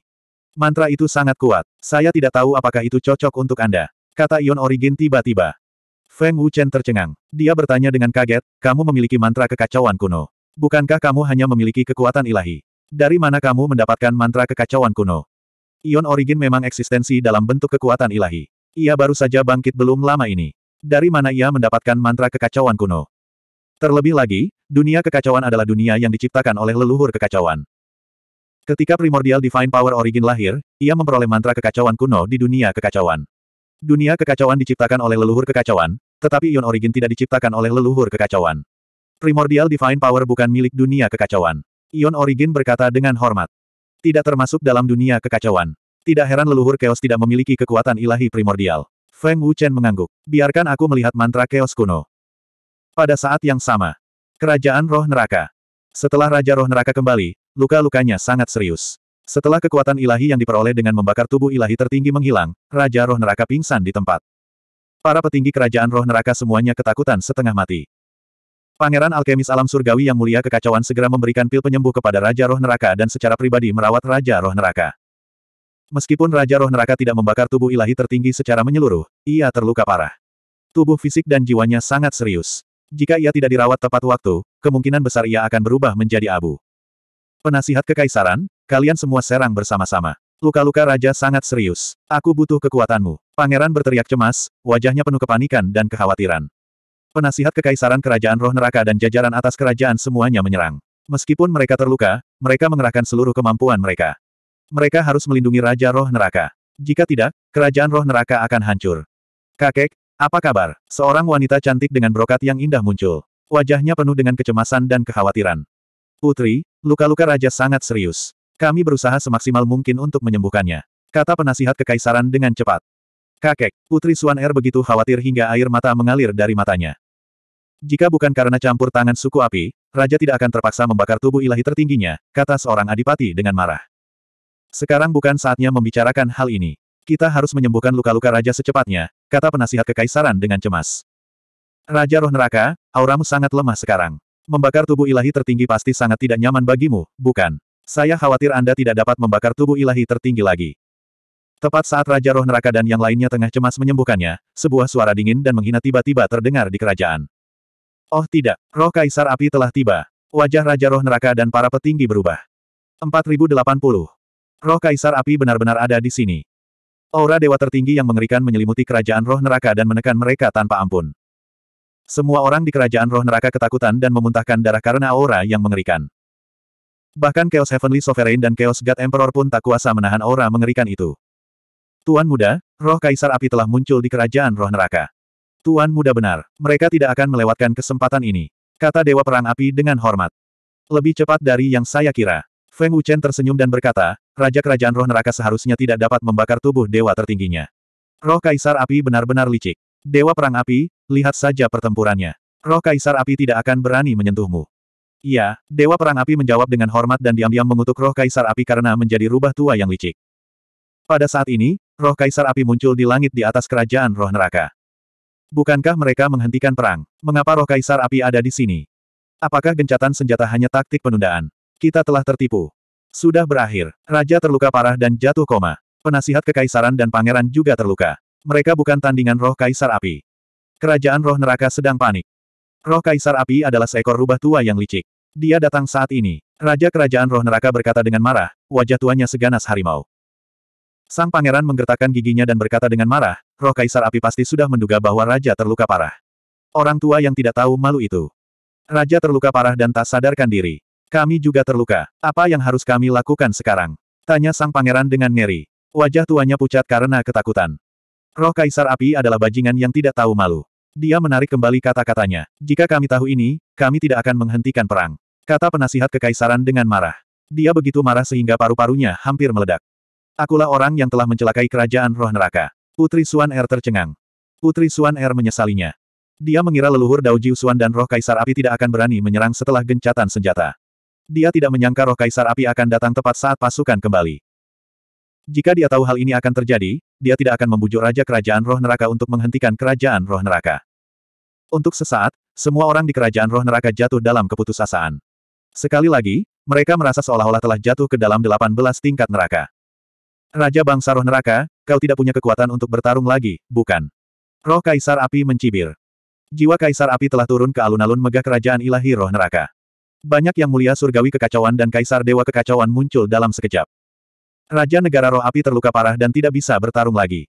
Mantra itu sangat kuat. Saya tidak tahu apakah itu cocok untuk Anda. Kata Ion Origin tiba-tiba. Feng Wuchen tercengang. Dia bertanya dengan kaget, kamu memiliki mantra kekacauan kuno. Bukankah kamu hanya memiliki kekuatan ilahi? Dari mana kamu mendapatkan mantra kekacauan kuno? Ion origin memang eksistensi dalam bentuk kekuatan ilahi. Ia baru saja bangkit belum lama ini. Dari mana ia mendapatkan mantra kekacauan kuno? Terlebih lagi, dunia kekacauan adalah dunia yang diciptakan oleh leluhur kekacauan. Ketika primordial divine power origin lahir, ia memperoleh mantra kekacauan kuno di dunia kekacauan. Dunia kekacauan diciptakan oleh leluhur kekacauan, tetapi ion origin tidak diciptakan oleh leluhur kekacauan. Primordial Divine Power bukan milik dunia kekacauan. Ion Origin berkata dengan hormat. Tidak termasuk dalam dunia kekacauan. Tidak heran leluhur Chaos tidak memiliki kekuatan ilahi primordial. Feng Wuchen mengangguk. Biarkan aku melihat mantra Chaos kuno. Pada saat yang sama. Kerajaan Roh Neraka. Setelah Raja Roh Neraka kembali, luka-lukanya sangat serius. Setelah kekuatan ilahi yang diperoleh dengan membakar tubuh ilahi tertinggi menghilang, Raja Roh Neraka pingsan di tempat. Para petinggi kerajaan roh neraka semuanya ketakutan setengah mati. Pangeran Alkemis Alam Surgawi yang mulia kekacauan segera memberikan pil penyembuh kepada Raja Roh Neraka dan secara pribadi merawat Raja Roh Neraka. Meskipun Raja Roh Neraka tidak membakar tubuh ilahi tertinggi secara menyeluruh, ia terluka parah. Tubuh fisik dan jiwanya sangat serius. Jika ia tidak dirawat tepat waktu, kemungkinan besar ia akan berubah menjadi abu. Penasihat kekaisaran, Kalian semua serang bersama-sama. Luka-luka raja sangat serius. Aku butuh kekuatanmu. Pangeran berteriak cemas, wajahnya penuh kepanikan dan kekhawatiran. Penasihat kekaisaran kerajaan roh neraka dan jajaran atas kerajaan semuanya menyerang. Meskipun mereka terluka, mereka mengerahkan seluruh kemampuan mereka. Mereka harus melindungi raja roh neraka. Jika tidak, kerajaan roh neraka akan hancur. Kakek, apa kabar? Seorang wanita cantik dengan brokat yang indah muncul. Wajahnya penuh dengan kecemasan dan kekhawatiran. Putri, luka-luka raja sangat serius. Kami berusaha semaksimal mungkin untuk menyembuhkannya. Kata penasihat kekaisaran dengan cepat. Kakek, Putri Suan Er begitu khawatir hingga air mata mengalir dari matanya. Jika bukan karena campur tangan suku api, Raja tidak akan terpaksa membakar tubuh ilahi tertingginya, kata seorang adipati dengan marah. Sekarang bukan saatnya membicarakan hal ini. Kita harus menyembuhkan luka-luka Raja secepatnya, kata penasihat kekaisaran dengan cemas. Raja Roh Neraka, auramu sangat lemah sekarang. Membakar tubuh ilahi tertinggi pasti sangat tidak nyaman bagimu, bukan? Saya khawatir Anda tidak dapat membakar tubuh ilahi tertinggi lagi. Tepat saat Raja Roh Neraka dan yang lainnya tengah cemas menyembuhkannya, sebuah suara dingin dan menghina tiba-tiba terdengar di kerajaan. Oh tidak, roh Kaisar Api telah tiba. Wajah Raja Roh Neraka dan para petinggi berubah. 4080. Roh Kaisar Api benar-benar ada di sini. Aura Dewa Tertinggi yang mengerikan menyelimuti kerajaan Roh Neraka dan menekan mereka tanpa ampun. Semua orang di kerajaan Roh Neraka ketakutan dan memuntahkan darah karena aura yang mengerikan. Bahkan Chaos Heavenly Sovereign dan Chaos God Emperor pun tak kuasa menahan aura mengerikan itu. Tuan muda, roh kaisar api telah muncul di kerajaan roh neraka. Tuan muda benar, mereka tidak akan melewatkan kesempatan ini. Kata Dewa Perang Api dengan hormat. Lebih cepat dari yang saya kira. Feng Wuchen tersenyum dan berkata, Raja Kerajaan Roh Neraka seharusnya tidak dapat membakar tubuh Dewa tertingginya. Roh Kaisar Api benar-benar licik. Dewa Perang Api, lihat saja pertempurannya. Roh Kaisar Api tidak akan berani menyentuhmu. Iya, Dewa Perang Api menjawab dengan hormat dan diam-diam mengutuk roh Kaisar Api karena menjadi rubah tua yang licik. Pada saat ini, roh Kaisar Api muncul di langit di atas kerajaan roh neraka. Bukankah mereka menghentikan perang? Mengapa roh Kaisar Api ada di sini? Apakah gencatan senjata hanya taktik penundaan? Kita telah tertipu. Sudah berakhir. Raja terluka parah dan jatuh koma. Penasihat kekaisaran dan pangeran juga terluka. Mereka bukan tandingan roh kaisar api. Kerajaan roh neraka sedang panik. Roh Kaisar Api adalah seekor rubah tua yang licik. Dia datang saat ini. Raja Kerajaan Roh Neraka berkata dengan marah, wajah tuanya seganas harimau. Sang pangeran menggertakkan giginya dan berkata dengan marah, roh Kaisar Api pasti sudah menduga bahwa Raja terluka parah. Orang tua yang tidak tahu malu itu. Raja terluka parah dan tak sadarkan diri. Kami juga terluka. Apa yang harus kami lakukan sekarang? Tanya sang pangeran dengan ngeri. Wajah tuanya pucat karena ketakutan. Roh Kaisar Api adalah bajingan yang tidak tahu malu. Dia menarik kembali kata-katanya. Jika kami tahu ini, kami tidak akan menghentikan perang. Kata penasihat kekaisaran dengan marah. Dia begitu marah sehingga paru-parunya hampir meledak. Akulah orang yang telah mencelakai kerajaan roh neraka. Putri Suan Er tercengang. Putri Suan Er menyesalinya. Dia mengira leluhur Dao Jiu Suan dan roh kaisar api tidak akan berani menyerang setelah gencatan senjata. Dia tidak menyangka roh kaisar api akan datang tepat saat pasukan kembali. Jika dia tahu hal ini akan terjadi, dia tidak akan membujuk Raja Kerajaan Roh Neraka untuk menghentikan Kerajaan Roh Neraka. Untuk sesaat, semua orang di Kerajaan Roh Neraka jatuh dalam keputusasaan. Sekali lagi, mereka merasa seolah-olah telah jatuh ke dalam 18 tingkat neraka. Raja Bangsa Roh Neraka, kau tidak punya kekuatan untuk bertarung lagi, bukan? Roh Kaisar Api mencibir. Jiwa Kaisar Api telah turun ke alun-alun megah Kerajaan Ilahi Roh Neraka. Banyak yang mulia surgawi kekacauan dan Kaisar Dewa kekacauan muncul dalam sekejap. Raja Negara Roh Api terluka parah dan tidak bisa bertarung lagi.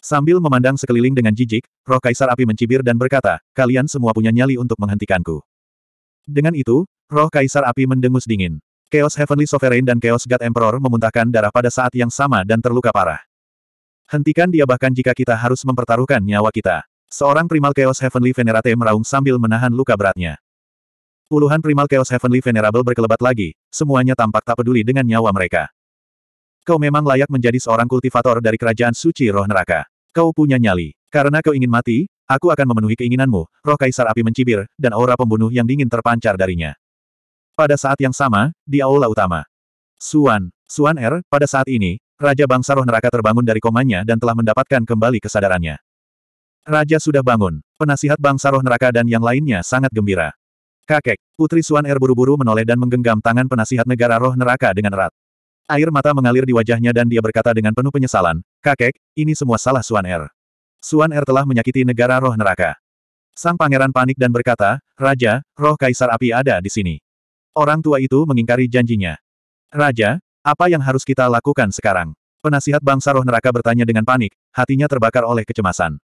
Sambil memandang sekeliling dengan jijik, roh kaisar api mencibir dan berkata, kalian semua punya nyali untuk menghentikanku. Dengan itu, roh kaisar api mendengus dingin. Chaos Heavenly Sovereign dan Chaos God Emperor memuntahkan darah pada saat yang sama dan terluka parah. Hentikan dia bahkan jika kita harus mempertaruhkan nyawa kita. Seorang primal Chaos Heavenly Venerate meraung sambil menahan luka beratnya. Puluhan primal Chaos Heavenly Venerable berkelebat lagi, semuanya tampak tak peduli dengan nyawa mereka. Kau memang layak menjadi seorang kultivator dari kerajaan suci roh neraka. Kau punya nyali. Karena kau ingin mati, aku akan memenuhi keinginanmu, roh kaisar api mencibir, dan aura pembunuh yang dingin terpancar darinya. Pada saat yang sama, di aula utama. Suan, Suan Er, pada saat ini, Raja Bangsa Roh Neraka terbangun dari komanya dan telah mendapatkan kembali kesadarannya. Raja sudah bangun, penasihat Bangsa Roh Neraka dan yang lainnya sangat gembira. Kakek, Putri Suan Er buru-buru menoleh dan menggenggam tangan penasihat negara Roh Neraka dengan erat. Air mata mengalir di wajahnya dan dia berkata dengan penuh penyesalan, Kakek, ini semua salah Suan Er. Suan Er telah menyakiti negara roh neraka. Sang pangeran panik dan berkata, Raja, roh kaisar api ada di sini. Orang tua itu mengingkari janjinya. Raja, apa yang harus kita lakukan sekarang? Penasihat bangsa roh neraka bertanya dengan panik, hatinya terbakar oleh kecemasan.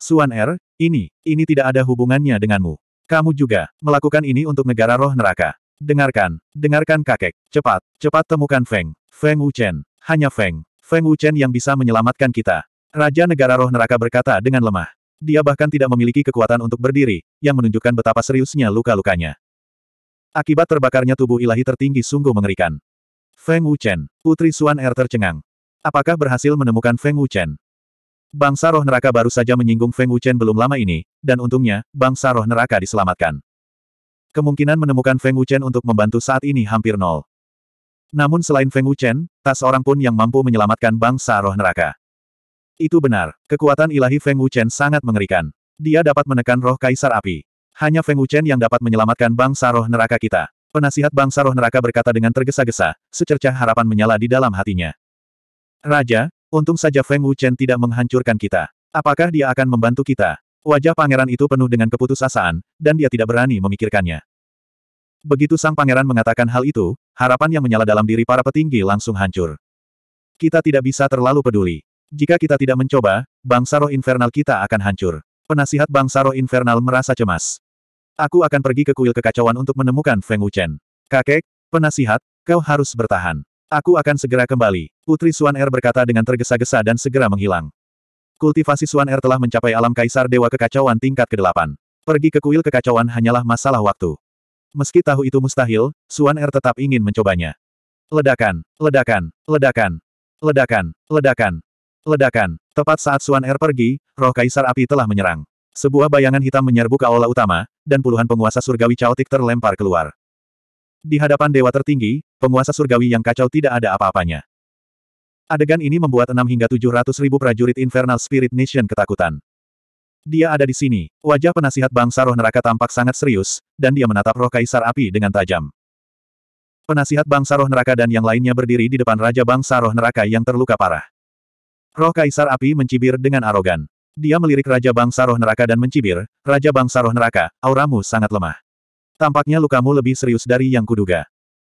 Suan Er, ini, ini tidak ada hubungannya denganmu. Kamu juga, melakukan ini untuk negara roh neraka. Dengarkan, dengarkan kakek. Cepat, cepat temukan Feng. Feng Wuchen. Hanya Feng. Feng Wuchen yang bisa menyelamatkan kita. Raja Negara Roh Neraka berkata dengan lemah. Dia bahkan tidak memiliki kekuatan untuk berdiri, yang menunjukkan betapa seriusnya luka-lukanya. Akibat terbakarnya tubuh ilahi tertinggi sungguh mengerikan. Feng Wuchen, Putri Suan Er tercengang. Apakah berhasil menemukan Feng Wuchen? Bangsa roh neraka baru saja menyinggung Feng Wuchen belum lama ini, dan untungnya, bangsa roh neraka diselamatkan. Kemungkinan menemukan Feng Wuchen untuk membantu saat ini hampir nol. Namun selain Feng Wuchen, tak seorang pun yang mampu menyelamatkan bangsa roh neraka. Itu benar, kekuatan ilahi Feng Wuchen sangat mengerikan. Dia dapat menekan roh kaisar api. Hanya Feng Wuchen yang dapat menyelamatkan bangsa roh neraka kita. Penasihat bangsa roh neraka berkata dengan tergesa-gesa, secercah harapan menyala di dalam hatinya. Raja, untung saja Feng Wuchen tidak menghancurkan kita. Apakah dia akan membantu kita? Wajah pangeran itu penuh dengan keputusasaan, dan dia tidak berani memikirkannya. Begitu sang pangeran mengatakan hal itu, harapan yang menyala dalam diri para petinggi langsung hancur. Kita tidak bisa terlalu peduli. Jika kita tidak mencoba, bangsa roh infernal kita akan hancur. Penasihat bangsa roh infernal merasa cemas. Aku akan pergi ke kuil kekacauan untuk menemukan Feng Wuchen. Kakek, penasihat, kau harus bertahan. Aku akan segera kembali. Putri Suan Er berkata dengan tergesa-gesa dan segera menghilang. Kultivasi Suan Er telah mencapai alam kaisar dewa kekacauan tingkat ke-8. Pergi ke kuil kekacauan hanyalah masalah waktu. Meski tahu itu mustahil, Suan Er tetap ingin mencobanya. Ledakan, ledakan, ledakan, ledakan, ledakan, ledakan. Tepat saat Suan Er pergi, roh kaisar api telah menyerang. Sebuah bayangan hitam menyerbu ke aula utama, dan puluhan penguasa surgawi caotik terlempar keluar. Di hadapan dewa tertinggi, penguasa surgawi yang kacau tidak ada apa-apanya. Adegan ini membuat enam hingga tujuh ratus ribu prajurit Infernal Spirit Nation ketakutan. Dia ada di sini, wajah penasihat bangsa roh neraka tampak sangat serius, dan dia menatap roh kaisar api dengan tajam. Penasihat bangsa roh neraka dan yang lainnya berdiri di depan raja bangsa roh neraka yang terluka parah. Roh kaisar api mencibir dengan arogan. Dia melirik raja bangsa roh neraka dan mencibir, raja bangsa roh neraka, auramu sangat lemah. Tampaknya lukamu lebih serius dari yang kuduga.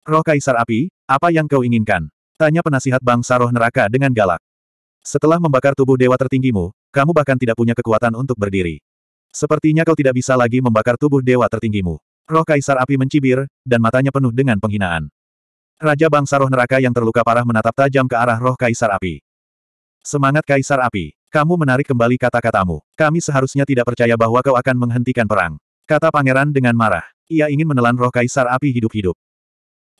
Roh kaisar api, apa yang kau inginkan? Tanya penasihat Bang Saroh Neraka dengan galak. Setelah membakar tubuh dewa tertinggimu, kamu bahkan tidak punya kekuatan untuk berdiri. Sepertinya kau tidak bisa lagi membakar tubuh dewa tertinggimu. Roh Kaisar Api mencibir, dan matanya penuh dengan penghinaan. Raja Bangsa Roh Neraka yang terluka parah menatap tajam ke arah Roh Kaisar Api. Semangat Kaisar Api, kamu menarik kembali kata-katamu. Kami seharusnya tidak percaya bahwa kau akan menghentikan perang. Kata pangeran dengan marah. Ia ingin menelan Roh Kaisar Api hidup-hidup.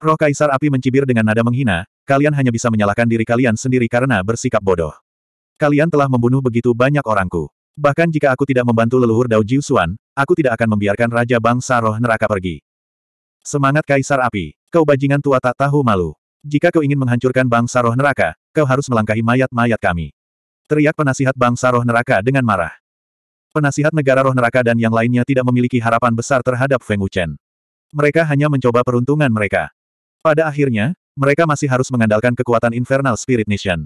Roh Kaisar Api mencibir dengan nada menghina, kalian hanya bisa menyalahkan diri kalian sendiri karena bersikap bodoh. Kalian telah membunuh begitu banyak orangku. Bahkan jika aku tidak membantu leluhur Dao Jiusuan, aku tidak akan membiarkan Raja Bangsa Roh Neraka pergi. Semangat Kaisar Api, kau bajingan tua tak tahu malu. Jika kau ingin menghancurkan Bangsa Roh Neraka, kau harus melangkahi mayat-mayat kami. Teriak penasihat Bangsa Roh Neraka dengan marah. Penasihat negara Roh Neraka dan yang lainnya tidak memiliki harapan besar terhadap Feng Wuchen. Mereka hanya mencoba peruntungan mereka. Pada akhirnya, mereka masih harus mengandalkan kekuatan Infernal Spirit Nation.